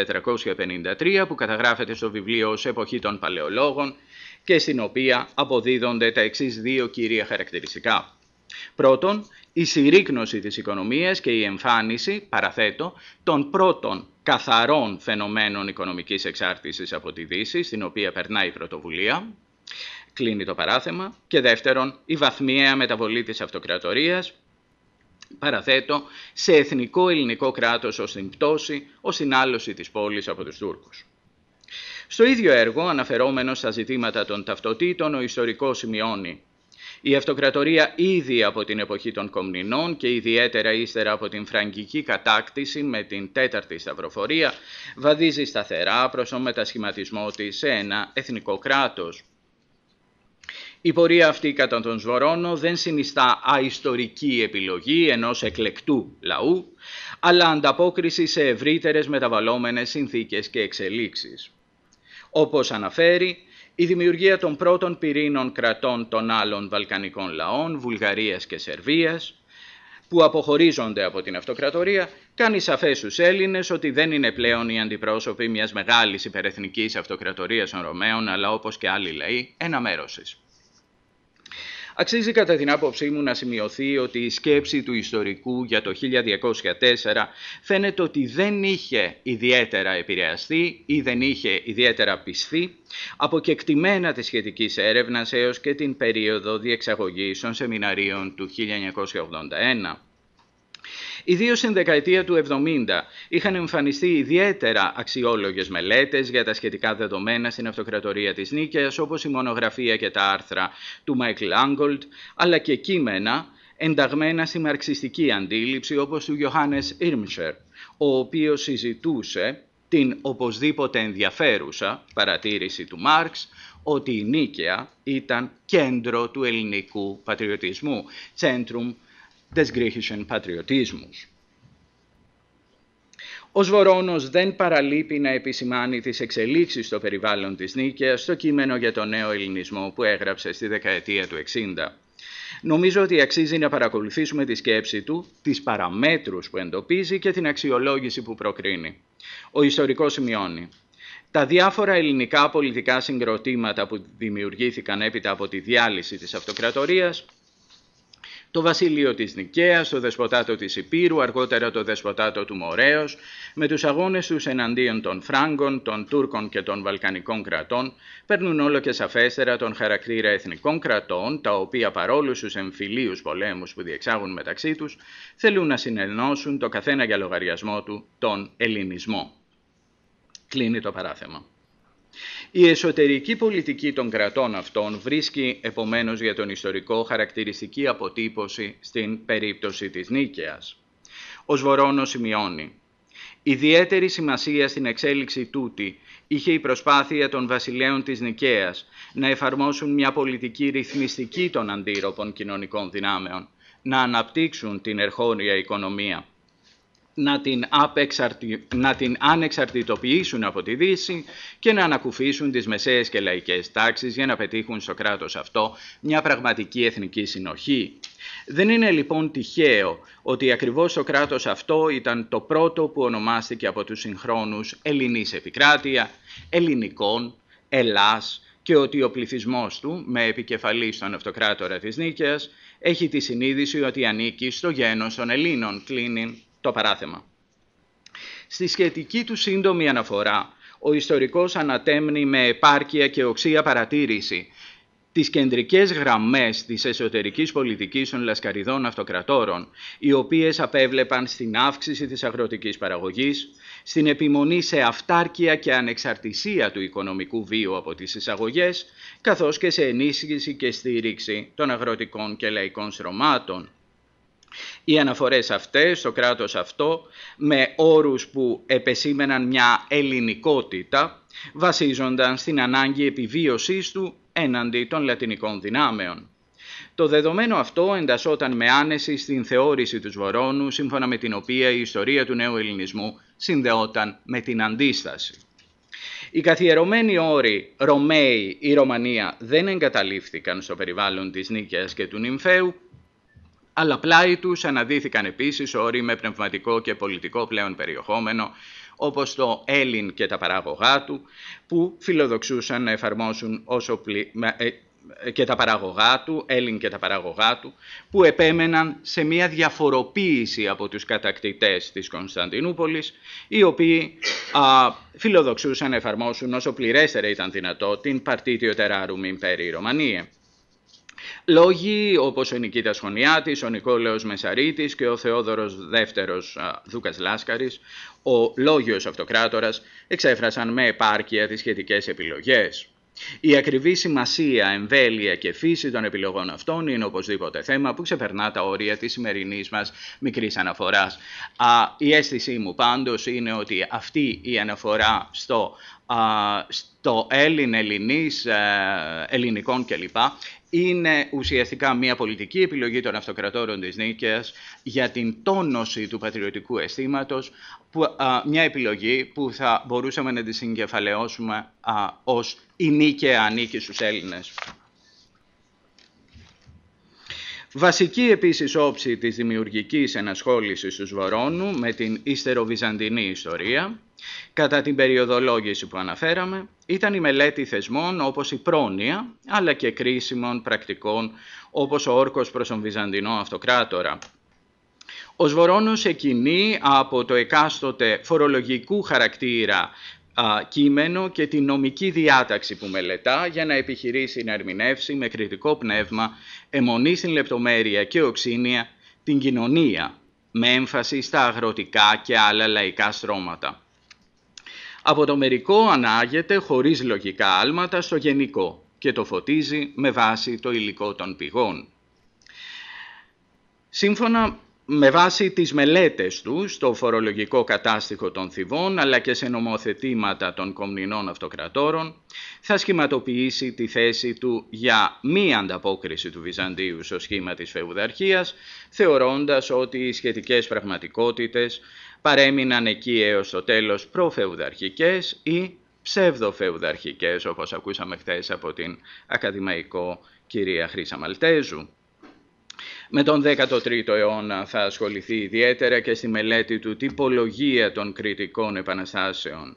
1453 που καταγράφεται στο βιβλίο ως εποχή των παλαιολόγων και στην οποία αποδίδονται τα εξής δύο κύρια χαρακτηριστικά. Πρώτον, η συρρήκνωση της οικονομίας και η εμφάνιση, παραθέτω, των πρώτων καθαρών φαινομένων οικονομικής εξάρτησης από τη Δύση, στην οποία περνάει η πρωτοβουλία, κλείνει το παράθεμα, και δεύτερον, η βαθμιαία μεταβολή της αυτοκρατορίας, παραθέτω, σε εθνικό ελληνικό κράτος ως την πτώση, ως την άλωση της πόλης από τους Τούρκους. Στο ίδιο έργο, αναφερόμενο στα ζητήματα των ταυτοτήτων, ο ιστορικός σημειώνει η αυτοκρατορία ήδη από την εποχή των Κομνηνών και ιδιαίτερα ύστερα από την φραγκική κατάκτηση με την τέταρτη σταυροφορία βαδίζει σταθερά προς τον μετασχηματισμό της σε ένα εθνικό κράτος. Η πορεία αυτή κατά τον Σβορώνο δεν συνιστά αϊστορική επιλογή ενός εκλεκτού λαού, αλλά ανταπόκριση σε ευρύτερες μεταβαλλόμενες συνθήκες και εξελίξεις. Όπως αναφέρει, η δημιουργία των πρώτων πυρήνων κρατών των άλλων βαλκανικών λαών, Βουλγαρίας και Σερβίας, που αποχωρίζονται από την αυτοκρατορία, κάνει σαφές στους Έλληνες ότι δεν είναι πλέον οι αντιπρόσωποι μιας μεγάλης υπερεθνικής αυτοκρατορίας των Ρωμαίων, αλλά όπως και άλλοι λαοί, ένα μέρος Αξίζει κατά την άποψή μου να σημειωθεί ότι η σκέψη του ιστορικού για το 1204 φαίνεται ότι δεν είχε ιδιαίτερα επηρεαστεί ή δεν είχε ιδιαίτερα πιστεί από κεκτημένα της σχετικής έρευνας έως και την περίοδο διεξαγωγής των σεμιναρίων του 1981. Ιδίω στην δεκαετία του 70 είχαν εμφανιστεί ιδιαίτερα αξιόλογες μελέτες για τα σχετικά δεδομένα στην αυτοκρατορία της Νίκαιας, όπως η μονογραφία και τα άρθρα του Μάικλ Άγκολτ, αλλά και κείμενα ενταγμένα στη μαρξιστική αντίληψη όπως του Γιωάννης Ιρμσερ, ο οποίος συζητούσε την οπωσδήποτε ενδιαφέρουσα παρατήρηση του Μάρξ ότι η Νίκαια ήταν κέντρο του ελληνικού πατριωτισμού, centrum des griechischen πατριωτισμούς. Ο Σβορώνος δεν παραλείπει να επισημάνει τις εξελίξεις στο περιβάλλον της Νίκαιας στο κείμενο για τον νέο ελληνισμό που έγραψε στη δεκαετία του 60. Νομίζω ότι αξίζει να παρακολουθήσουμε τη σκέψη του, τις παραμέτρους που εντοπίζει και την αξιολόγηση που προκρίνει. Ο ιστορικός σημειώνει. Τα διάφορα ελληνικά πολιτικά συγκροτήματα που δημιουργήθηκαν έπειτα από τη διάλυση της αυτοκρατορίας το βασίλειο της Νικαίας, το δεσποτάτο της Υπήρου, αργότερα το δεσποτάτο του Μορέως, με τους αγώνες τους εναντίον των Φράγκων, των Τούρκων και των Βαλκανικών κρατών, παίρνουν όλο και σαφέστερα τον χαρακτήρα εθνικών κρατών, τα οποία παρόλους στους εμφυλίους πολέμους που διεξάγουν μεταξύ τους, θέλουν να συνενώσουν το καθένα για λογαριασμό του τον ελληνισμό. Κλείνει το παράθεμα. Η εσωτερική πολιτική των κρατών αυτών βρίσκει επομένως για τον ιστορικό χαρακτηριστική αποτύπωση στην περίπτωση της Νίκαιας. Ο Σβορώνος σημειώνει Ιδιαίτερη σημασία στην εξέλιξη τούτη είχε η προσπάθεια των βασιλέων της Νικαίας να εφαρμόσουν μια πολιτική ρυθμιστική των αντίρροπων κοινωνικών δυνάμεων, να αναπτύξουν την ερχόρια οικονομία, να την, την ανεξαρτητοποιήσουν από τη Δύση και να ανακουφίσουν τις μεσαίες και λαϊκές τάξεις για να πετύχουν στο κράτος αυτό μια πραγματική εθνική συνοχή. Δεν είναι λοιπόν τυχαίο ότι ακριβώς το κράτος αυτό ήταν το πρώτο που ονομάστηκε από τους συγχρόνους Ελληνής Επικράτεια, Ελληνικών, Ελλάς και ότι ο πληθυσμός του, με επικεφαλή στον αυτοκράτορα της Νίκαιας, έχει τη συνείδηση ότι ανήκει στο γένος των Ελλήνων, κλείνει το παράθεμα. Στη σχετική του σύντομη αναφορά, ο ιστορικός ανατέμνει με επάρκεια και οξία παρατήρηση τις κεντρικές γραμμές της εσωτερικής πολιτικής των λασκαριδών αυτοκρατόρων, οι οποίες απέβλεπαν στην αύξηση της αγροτικής παραγωγής, στην επιμονή σε αυτάρκεια και ανεξαρτησία του οικονομικού βίου από τις εισαγωγές, καθώς και σε ενίσχυση και στήριξη των αγροτικών και λαϊκών στρωμάτων, οι αναφορές αυτές στο κράτος αυτό με όρους που επεσήμεναν μια ελληνικότητα βασίζονταν στην ανάγκη επιβίωσής του έναντι των λατινικών δυνάμεων. Το δεδομένο αυτό εντασσόταν με άνεση στην θεώρηση του Βορώνου, σύμφωνα με την οποία η ιστορία του νέου ελληνισμού συνδεόταν με την αντίσταση. Οι καθιερωμένοι όροι Ρωμαίοι ή Ρωμανία δεν εγκαταλείφθηκαν στο περιβάλλον της Νίκαιας και του Νυμφαίου, αλλά πλάι τους αναδύθηκαν επίσης όροι με πνευματικό και πολιτικό πλέον περιεχόμενο, όπως το Έλλην και τα παράγωγά του, που φιλοδοξούσαν να εφαρμόσουν όσο πλη... Ε, και τα παράγωγά του, Έλλην και τα παράγωγά του, που επέμεναν σε μια διαφοροποίηση από τους κατακτητές της Κωνσταντινούπολης, οι οποίοι α, φιλοδοξούσαν να εφαρμόσουν όσο πληρέστερα ήταν δυνατό την Partitio Terrarum Imperii Ρωμανία. Λόγοι όπως ο Νικήτας Χωνιάτης, ο Νικόλαος Μεσαρίτης και ο Θεόδωρος Δεύτερος Δούκας Λάσκαρης, ο Λόγιος Αυτοκράτορας, εξέφρασαν με επάρκεια τις σχετικές επιλογές. Η ακριβή σημασία, εμβέλεια και φύση των επιλογών αυτών είναι οπωσδήποτε θέμα που ξεπερνά τα όρια της σημερινής μας μικρής αναφοράς. η αίσθησή μου πάντως είναι ότι αυτή η αναφορά στο, το Έλλην Ελληνής, ε, ελληνικών κλπ. Είναι ουσιαστικά μια πολιτική επιλογή των αυτοκρατόρων της Νίκαιας για την τόνωση του πατριωτικού αισθήματος, ε, μια επιλογή που θα μπορούσαμε να τη συγκεφαλαιώσουμε ε, ως η νίκαια ανήκει στους Έλληνες. Βασική επίσης όψη της δημιουργικής ενασχόλησης του Σβορώνου με την ύστερο-βυζαντινή ιστορία, κατά την περιοδολόγηση που αναφέραμε, ήταν η μελέτη θεσμών όπως η πρόνοια, αλλά και κρίσιμων πρακτικών όπως ο όρκος προς τον Βυζαντινό αυτοκράτορα. Ο Σβορώνος εκινεί από το εκάστοτε φορολογικού χαρακτήρα α, κείμενο και τη νομική διάταξη που μελετά για να επιχειρήσει να ερμηνεύσει με κριτικό πνεύμα, αιμονή στην λεπτομέρεια και οξύνια την κοινωνία με έμφαση στα αγροτικά και άλλα λαϊκά στρώματα. Από το μερικό ανάγεται χωρίς λογικά άλματα στο γενικό και το φωτίζει με βάση το υλικό των πηγών. Σύμφωνα με βάση τις μελέτες του στο φορολογικό κατάστοιχο των θηβών αλλά και σε νομοθετήματα των κομνηνών αυτοκρατόρων θα σχηματοποιήσει τη θέση του για μη ανταπόκριση του Βυζαντίου στο σχήμα της φεουδαρχίας θεωρώντας ότι οι σχετικές πραγματικότητες παρέμειναν εκεί έως το τέλος προφεουδαρχικές ή ψευδοφεουδαρχικές όπως ακούσαμε χθες από την ακαδημαϊκό κυρία Χρύσα Μαλτέζου. Με τον 13ο αιώνα θα ασχοληθεί ιδιαίτερα και στη μελέτη του τυπολογία των κριτικών επαναστάσεων,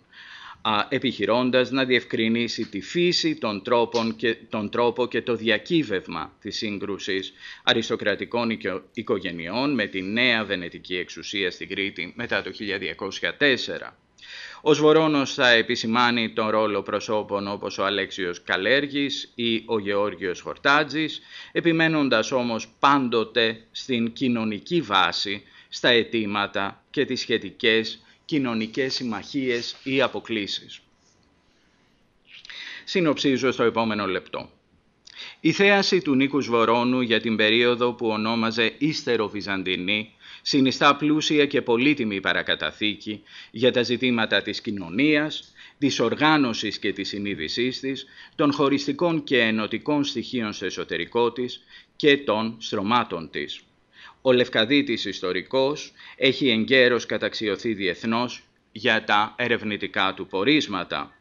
επιχειρώντας να διευκρινίσει τη φύση, των τρόπων και, τον τρόπο και το διακύβευμα της σύγκρουσης αριστοκρατικών οικογενειών με τη νέα βενετική εξουσία στην Κρήτη μετά το 1204. Ο Σβορώνος θα επισημάνει τον ρόλο προσώπων όπως ο Αλέξιος Καλέργης ή ο Γεώργιος Χορτάτζης, επιμένοντας όμως πάντοτε στην κοινωνική βάση, στα αιτήματα και τις σχετικές κοινωνικές συμμαχίες ή αποκλίσεις. Συνοψίζω στο επόμενο λεπτό. Η θέαση του Νίκου Σβορώνου για την περίοδο που ονόμαζε Ύστερο Βυζαντινή συνιστά πλούσια και πολύτιμη παρακαταθήκη για τα ζητήματα της κοινωνίας, της οργάνωσης και της συνείδησής της, των χωριστικών και ενωτικών στοιχείων στο εσωτερικό της και των στρωμάτων της. Ο Λευκαδίτης ιστορικός έχει εγκαίρως καταξιωθεί διεθνώς για τα ερευνητικά του πορίσματα.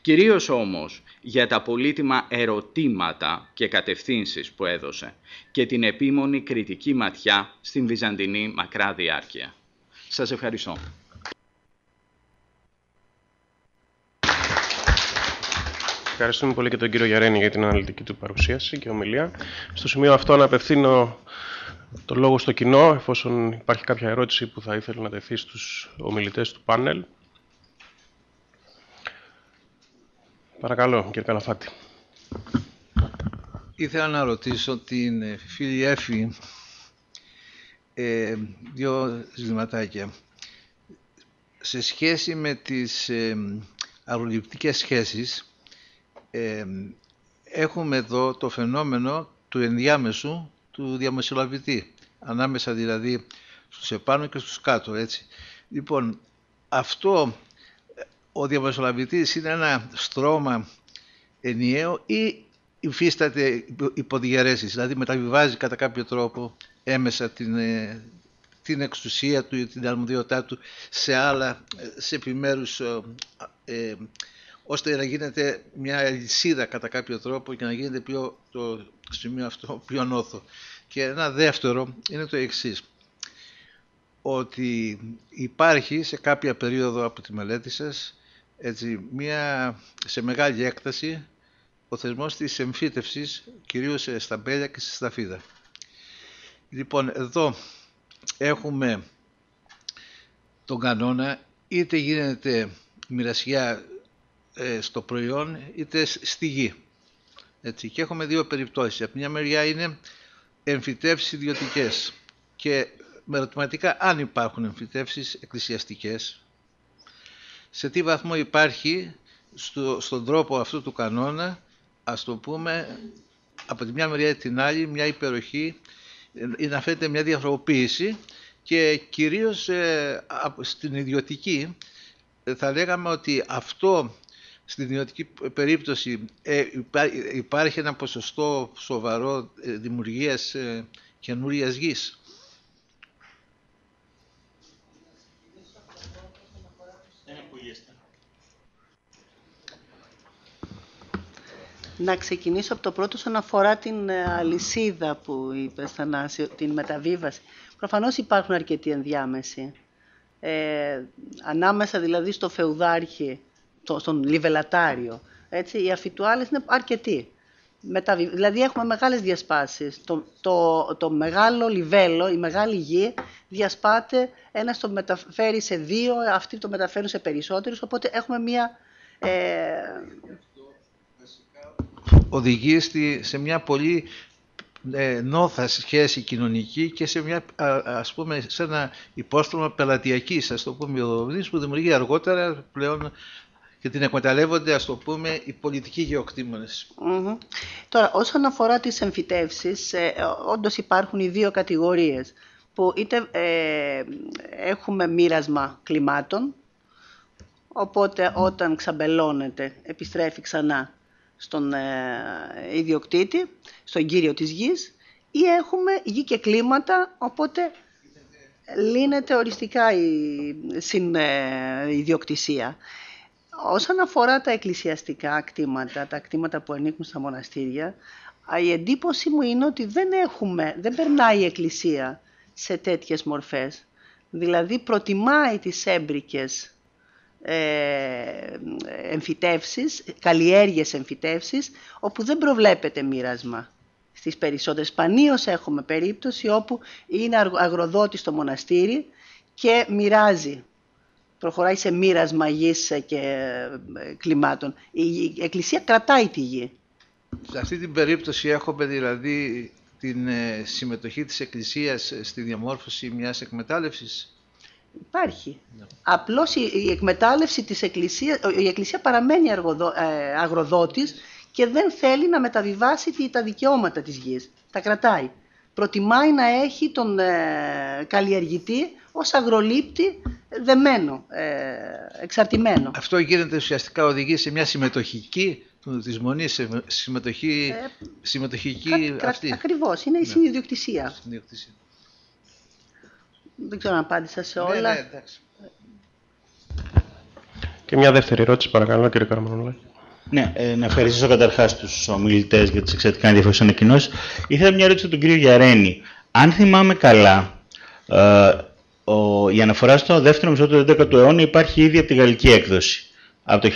Κυρίως όμως για τα πολύτιμα ερωτήματα και κατευθύνσεις που έδωσε και την επίμονη κριτική ματιά στην Βυζαντινή μακρά διάρκεια. Σας ευχαριστώ. Ευχαριστούμε πολύ και τον κύριο Γιαρένη για την αναλυτική του παρουσίαση και ομιλία. Στο σημείο αυτό να απευθύνω το λόγο στο κοινό, εφόσον υπάρχει κάποια ερώτηση που θα ήθελα να τεθεί στους ομιλητές του πάνελ. Παρακαλώ, κύριε Καλαφάτη. Ήθελα να ρωτήσω την ε, φίλη Εφη ε, δύο ζητηματάκια. Σε σχέση με τις ε, σχέσεις ε, έχουμε εδώ το φαινόμενο του ενδιάμεσου του διαμεσολαβητή ανάμεσα δηλαδή στους επάνω και στους κάτω έτσι. Λοιπόν, αυτό ο διαμεσολαβητής είναι ένα στρώμα ενιαίο ή υφίσταται υποδιαρέσεις, δηλαδή μεταβιβάζει κατά κάποιο τρόπο έμεσα την, ε, την εξουσία του ή την αρμοδιότητά του σε άλλα, ε, σε επιμέρους, ε, ε, ώστε να γίνεται μια αλυσίδα κατά κάποιο τρόπο και να γίνεται πιο, το σημείο αυτό πιο νόθο. Και ένα δεύτερο είναι το εξής ότι υπάρχει σε κάποια περίοδο από τη μελέτη σας έτσι, μια, σε μεγάλη έκταση ο θεσμός της εμφύτευσης, κυρίως ε, στα μπέλια και στη σταφίδα. Λοιπόν, εδώ έχουμε τον κανόνα, είτε γίνεται μοιρασιά ε, στο προϊόν, είτε στη γη. Έτσι, και έχουμε δύο περιπτώσεις. Από μια μεριά είναι εμφυτεύσεις ιδιωτικές και με ρωτηματικά, αν υπάρχουν εμφυτεύσεις εκκλησιαστικές, σε τι βαθμό υπάρχει στο, στον τρόπο αυτού του κανόνα, ας το πούμε, από τη μια μεριά την άλλη, μια υπεροχή, ή ε, να φαίνεται μια διαφοροποίηση και κυρίως ε, στην ιδιωτική, ε, θα λέγαμε ότι αυτό στην ιδιωτική περίπτωση υπάρχει ένα ποσοστό σοβαρό ε, δημιουργίας καινούριας γης Να ξεκινήσω από το πρώτο όσον αφορά την ε, αλυσίδα που είπες Θανάση, την μεταβίβαση. Προφανώς υπάρχουν αρκετοί ενδιάμεσοι. Ε, ανάμεσα δηλαδή στο φεουδάρχη, το, στον Λιβελατάριο, έτσι, οι αφιτουάλες είναι αρκετοί. Δηλαδή έχουμε μεγάλες διασπάσεις. Το, το, το μεγάλο λιβέλο, η μεγάλη γη διασπάται, ένας το μεταφέρει σε δύο, αυτοί το μεταφέρουν σε περισσότερους, οπότε έχουμε μία ε, οδηγεί στη, σε μια πολύ ε, νόθα σχέση κοινωνική και σε, μια, ας πούμε, σε ένα υπόστρωμα πελατειακής, ας το πούμε, οδηγής που δημιουργεί αργότερα πλέον και την εκμεταλλεύονται, ας το πούμε, οι πολιτικοί Τώρα, όσον αφορά τις εμφυτεύσεις, ε, υπάρχουν οι δύο κατηγορίες που είτε ε, έχουμε μοίρασμα κλιμάτων, οπότε όταν ξαμπελώνεται επιστρέφει ξανά στον ε, ιδιοκτήτη, στον κύριο της γης ή έχουμε γη και κλίματα, οπότε λύνεται οριστικά η ε, ιδιοκτησία. Όσον αφορά τα εκκλησιαστικά κτήματα, τα κτήματα που ανήκουν στα μοναστήρια, η εντύπωση μου είναι ότι δεν έχουμε, δεν περνάει η Εκκλησία σε τέτοιες μορφές. Δηλαδή προτιμάει τις έμπρικες ε, εμφυτεύσεις, καλλιέργειες εμφυτεύσεις, όπου δεν προβλέπεται μοίρασμα. Στις περισσότερες πανίως έχουμε περίπτωση όπου είναι αγροδότης στο μοναστήρι και μοιράζει. Προχωράει σε μοίρασμα γης και ε, κλιμάτων. Η Εκκλησία κρατάει τη γη. Σε αυτή την περίπτωση έχουμε δηλαδή την ε, συμμετοχή της Εκκλησίας στη διαμόρφωση μιας εκμετάλλευσης. Υπάρχει. Ναι. Απλώς η, εκμετάλλευση της Εκκλησίας, η Εκκλησία παραμένει αργοδο, ε, αγροδότης και δεν θέλει να μεταβιβάσει τα δικαιώματα της γης. Τα κρατάει. Προτιμάει να έχει τον ε, καλλιεργητή ως αγρολήπτη ε, δεμένο, ε, εξαρτημένο. Αυτό γίνεται ουσιαστικά οδηγεί σε μια συμμετοχική της μονής συμμετοχή, συμμετοχική αυτή. Ακριβώς. είναι η ναι. συνειδιοκτησία. συνειδιοκτησία. Δεν ξέρω αν απάντησα σε ναι, όλα. Ναι, ναι, Και μια δεύτερη ερώτηση, παρακαλώ, κύριε Καρμανουλάκη. Ναι, ε, να ευχαριστήσω καταρχάς τους ομιλητές για τις εξαιρετικά ενδιαφέρουσες ανακοινώσεις. Ήθελα μια ερώτηση τον κύριο Γιαρένη. Αν θυμάμαι καλά, ε, ο, η αναφορά στο δεύτερο μισό του 10ου αιώνα υπάρχει ήδη από τη γαλλική έκδοση, από το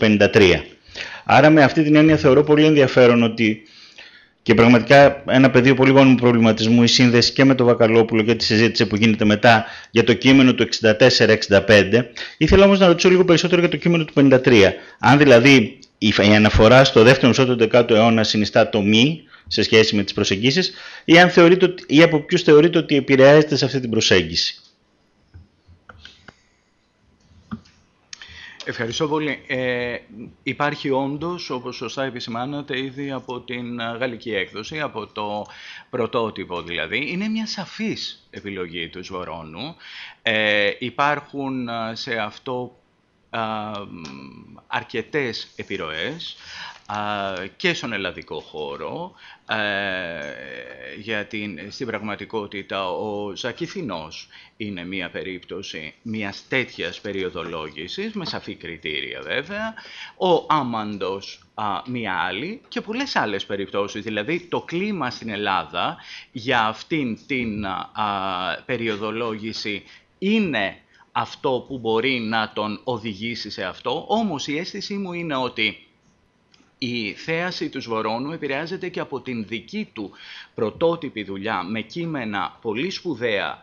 1953. Άρα με αυτή την έννοια θεωρώ πολύ ενδιαφέρον ότι και πραγματικά ένα πεδίο πολύ γόνιμου προβληματισμού η σύνδεση και με τον Βακαλόπουλο και τη συζήτηση που γίνεται μετά για το κείμενο του 64-65. Ήθελα όμως να ρωτήσω λίγο περισσότερο για το κείμενο του 53. Αν δηλαδή η αναφορά στο δεύτερο μισό του 10 ου αιώνα συνιστά το μη σε σχέση με τις προσεγγίσεις ή, ή από ποιους θεωρείτε ότι επηρεάζεται σε αυτή την προσέγγιση. Ευχαριστώ πολύ. Ε, υπάρχει όντως, όπως σωστά επισημάνατε, ήδη από την ε, γαλλική έκδοση, από το πρωτότυπο δηλαδή. Είναι μια σαφής επιλογή του Σβορώνου. Ε, υπάρχουν ε, σε αυτό αρκετές επιρροές και στον ελλαδικό χώρο. Ε, για την, στην πραγματικότητα ο Ζακηθινός είναι μία περίπτωση μιας τέτοιας περιοδολόγησης, με σαφή κριτήρια βέβαια. Ο Άμαντος μία άλλη και πολλές άλλες περιπτώσεις. Δηλαδή το κλίμα στην Ελλάδα για αυτήν την περιοδολόγηση είναι αυτό που μπορεί να τον οδηγήσει σε αυτό. Όμως η αίσθησή μου είναι ότι η θέαση τους Σβορώνου επηρεάζεται και από την δική του πρωτότυπη δουλειά με κείμενα πολύ σπουδαία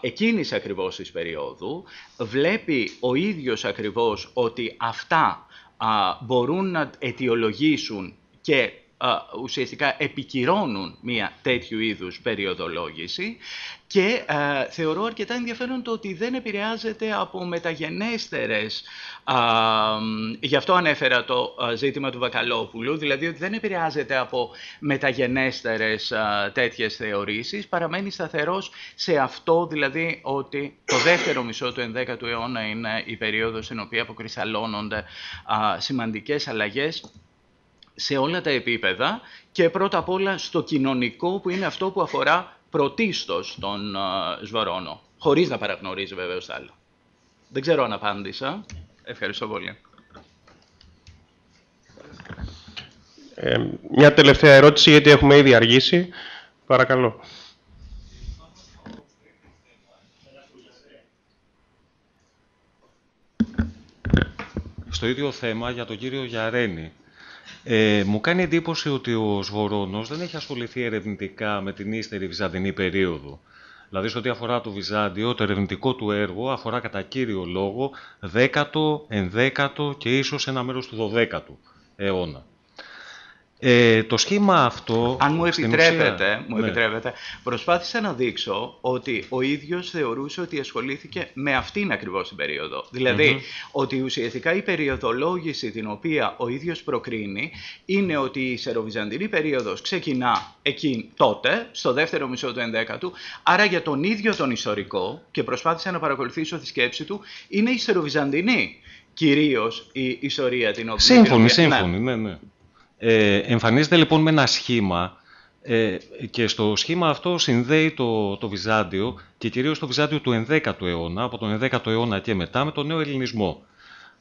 εκείνης ακριβώς της περίοδου. Βλέπει ο ίδιος ακριβώς ότι αυτά μπορούν να αιτιολογήσουν και ουσιαστικά επικυρώνουν μια τέτοιου είδους περιοδολόγηση και θεωρώ αρκετά ενδιαφέρον το ότι δεν επηρεάζεται από μεταγενέστερες, γι' αυτό ανέφερα το ζήτημα του Βακαλόπουλου, δηλαδή ότι δεν επηρεάζεται από μεταγενέστερες τέτοιε τέτοιες θεωρήσεις, παραμένει σταθερός σε αυτό, δηλαδή ότι το δεύτερο μισό του 11ου αιώνα είναι η περίοδος στην οποία αποκρισταλώνονται σημαντικές αλλαγές σε όλα τα επίπεδα και πρώτα απ' όλα στο κοινωνικό που είναι αυτό που αφορά πρωτίστως τον Σβαρόνο, χωρίς να παραγνωρίζει βεβαίως άλλο. Δεν ξέρω αν απάντησα. Ευχαριστώ πολύ. Ε, μια τελευταία ερώτηση, γιατί έχουμε ήδη αργήσει. Παρακαλώ. Στο ίδιο θέμα για τον κύριο Γιαρένη. Ε, μου κάνει εντύπωση ότι ο Σβορώνος δεν έχει ασχοληθεί ερευνητικά με την ύστερη βυζαντινή περίοδο. Δηλαδή, σε ό,τι αφορά το Βυζάντιο, το ερευνητικό του έργο αφορά κατά κύριο λόγο 10ο, 11ο και ίσως ένα μέρος του 12ου αιώνα. Ε, το σχήμα αυτό... Αν μου επιτρέπετε, μου ναι. προσπάθησα να δείξω ότι ο ίδιος θεωρούσε ότι ασχολήθηκε με αυτήν ακριβώς την περίοδο. Δηλαδή, ότι ουσιαστικά η περιοδολόγηση την οποία ο ίδιος προκρίνει είναι ότι η Σεροβυζαντινή περίοδος ξεκινά εκεί τότε, στο δεύτερο μισό του 11ου, άρα για τον ίδιο τον ιστορικό, και προσπάθησα να παρακολουθήσω τη σκέψη του, είναι η Σεροβυζαντινή κυρίως η ιστορία την οποία... Σύμφωνη, σύμφωνη, ναι, ναι. ναι. Ε, εμφανίζεται λοιπόν με ένα σχήμα ε, και στο σχήμα αυτό συνδέει το, το Βυζάντιο και κυρίως το Βυζάντιο του 11ου αιώνα, από τον 11ο αιώνα και μετά, με τον νέο ελληνισμό.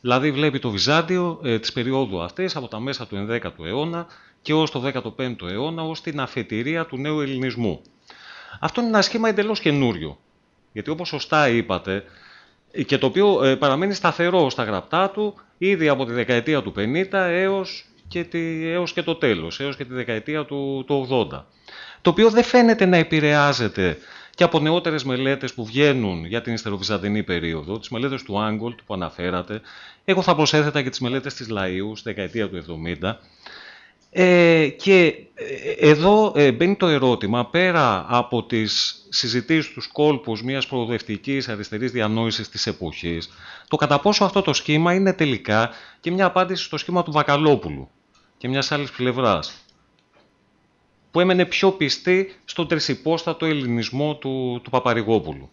Δηλαδή βλέπει το Βυζάντιο ε, της περίοδου αυτής, από τα μέσα του 11ου αιώνα και ως το 15ο αιώνα, ως την αφετηρία του νέου ελληνισμού. Αυτό είναι ένα σχήμα εντελώς καινούριο. Γιατί όπως σωστά είπατε, και το οποίο ε, παραμένει σταθερό στα γραπτά του, ήδη από τη δεκαετία του 50 έως και τη, έως και το τέλος, έως και τη δεκαετία του, του 80. Το οποίο δεν φαίνεται να επηρεάζεται και από νεότερες μελέτες που βγαίνουν για την ιστεροβυζαντινή περίοδο, τις μελέτες του Άγγολτ που αναφέρατε, εγώ θα προσέθετα και τις μελέτες της Λαίου στη δεκαετία του 70. Ε, και ε, εδώ ε, μπαίνει το ερώτημα, πέρα από τις συζητήσεις τους κόλπους μιας προοδευτικής αριστερής διανόησης της εποχής, το κατά πόσο αυτό το σχήμα είναι τελικά και μια απάντηση στο σχήμα του Βακαλόπουλου και μιας άλλης πλευράς που έμενε πιο πιστή στον τρισυπόστατο ελληνισμό του, του Παπαρηγόπουλου.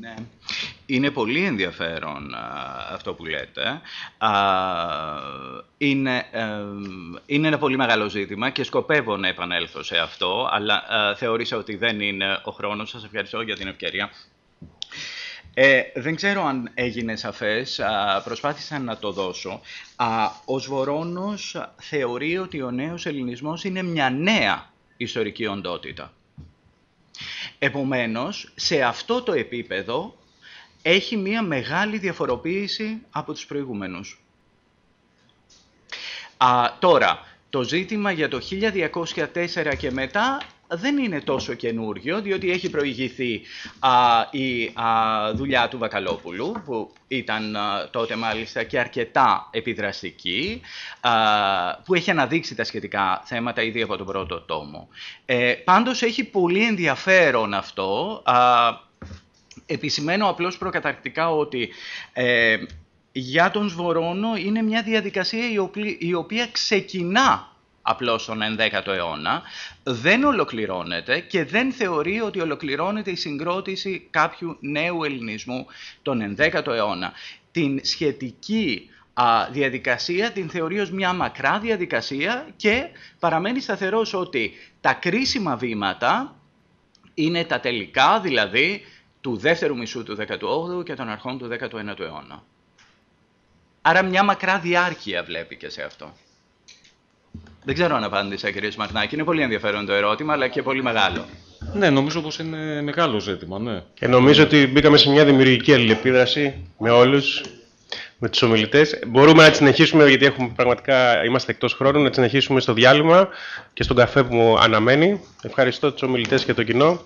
Ναι. Είναι πολύ ενδιαφέρον αυτό που λέτε. Α, είναι, ε, είναι ένα πολύ μεγάλο ζήτημα και σκοπεύω να επανέλθω σε αυτό, αλλά α, ε, θεώρησα ότι δεν είναι ο χρόνος. Σας ευχαριστώ για την ευκαιρία ε, δεν ξέρω αν έγινε σαφές, α, προσπάθησα να το δώσω. Α, ο Σβορώνος θεωρεί ότι ο νέος ελληνισμός είναι μια νέα ιστορική οντότητα. Επομένως, σε αυτό το επίπεδο έχει μια μεγάλη διαφοροποίηση από τους προηγούμενους. Α, τώρα, το ζήτημα για το 1204 και μετά δεν είναι τόσο καινούργιο, διότι έχει προηγηθεί η δουλειά του Βακαλόπουλου, που ήταν τότε μάλιστα και αρκετά επιδραστική, που έχει αναδείξει τα σχετικά θέματα ήδη από τον πρώτο τόμο. Ε, πάντως έχει πολύ ενδιαφέρον αυτό. Επισημαίνω απλώς προκαταρκτικά ότι... Ε, για τον Σβορώνο είναι μια διαδικασία η οποία ξεκινά απλώς τον 11ο αιώνα, δεν ολοκληρώνεται και δεν θεωρεί ότι ολοκληρώνεται η συγκρότηση κάποιου νέου ελληνισμού τον 11ο αιώνα. Την σχετική διαδικασία την θεωρεί ως μια μακρά διαδικασία και παραμένει σταθερός ότι τα κρίσιμα βήματα είναι τα τελικά δηλαδή του δεύτερου μισού του 18ου και των αρχών του 19ου αιώνα. Άρα μια μακρά διάρκεια βλέπει και σε αυτό. Δεν ξέρω αν απάντησα, κύριε Σμαρνάκη. Είναι πολύ ενδιαφέρον το ερώτημα, αλλά και πολύ μεγάλο. Ναι, νομίζω πως είναι μεγάλο ζήτημα, ναι. Και νομίζω ότι μπήκαμε σε μια δημιουργική αλληλεπίδραση με όλους, με τους ομιλητές. Μπορούμε να συνεχίσουμε, γιατί έχουμε, πραγματικά είμαστε εκτός χρόνου, να συνεχίσουμε στο διάλειμμα και στον καφέ που μου αναμένει. Ευχαριστώ τους ομιλητές και το κοινό.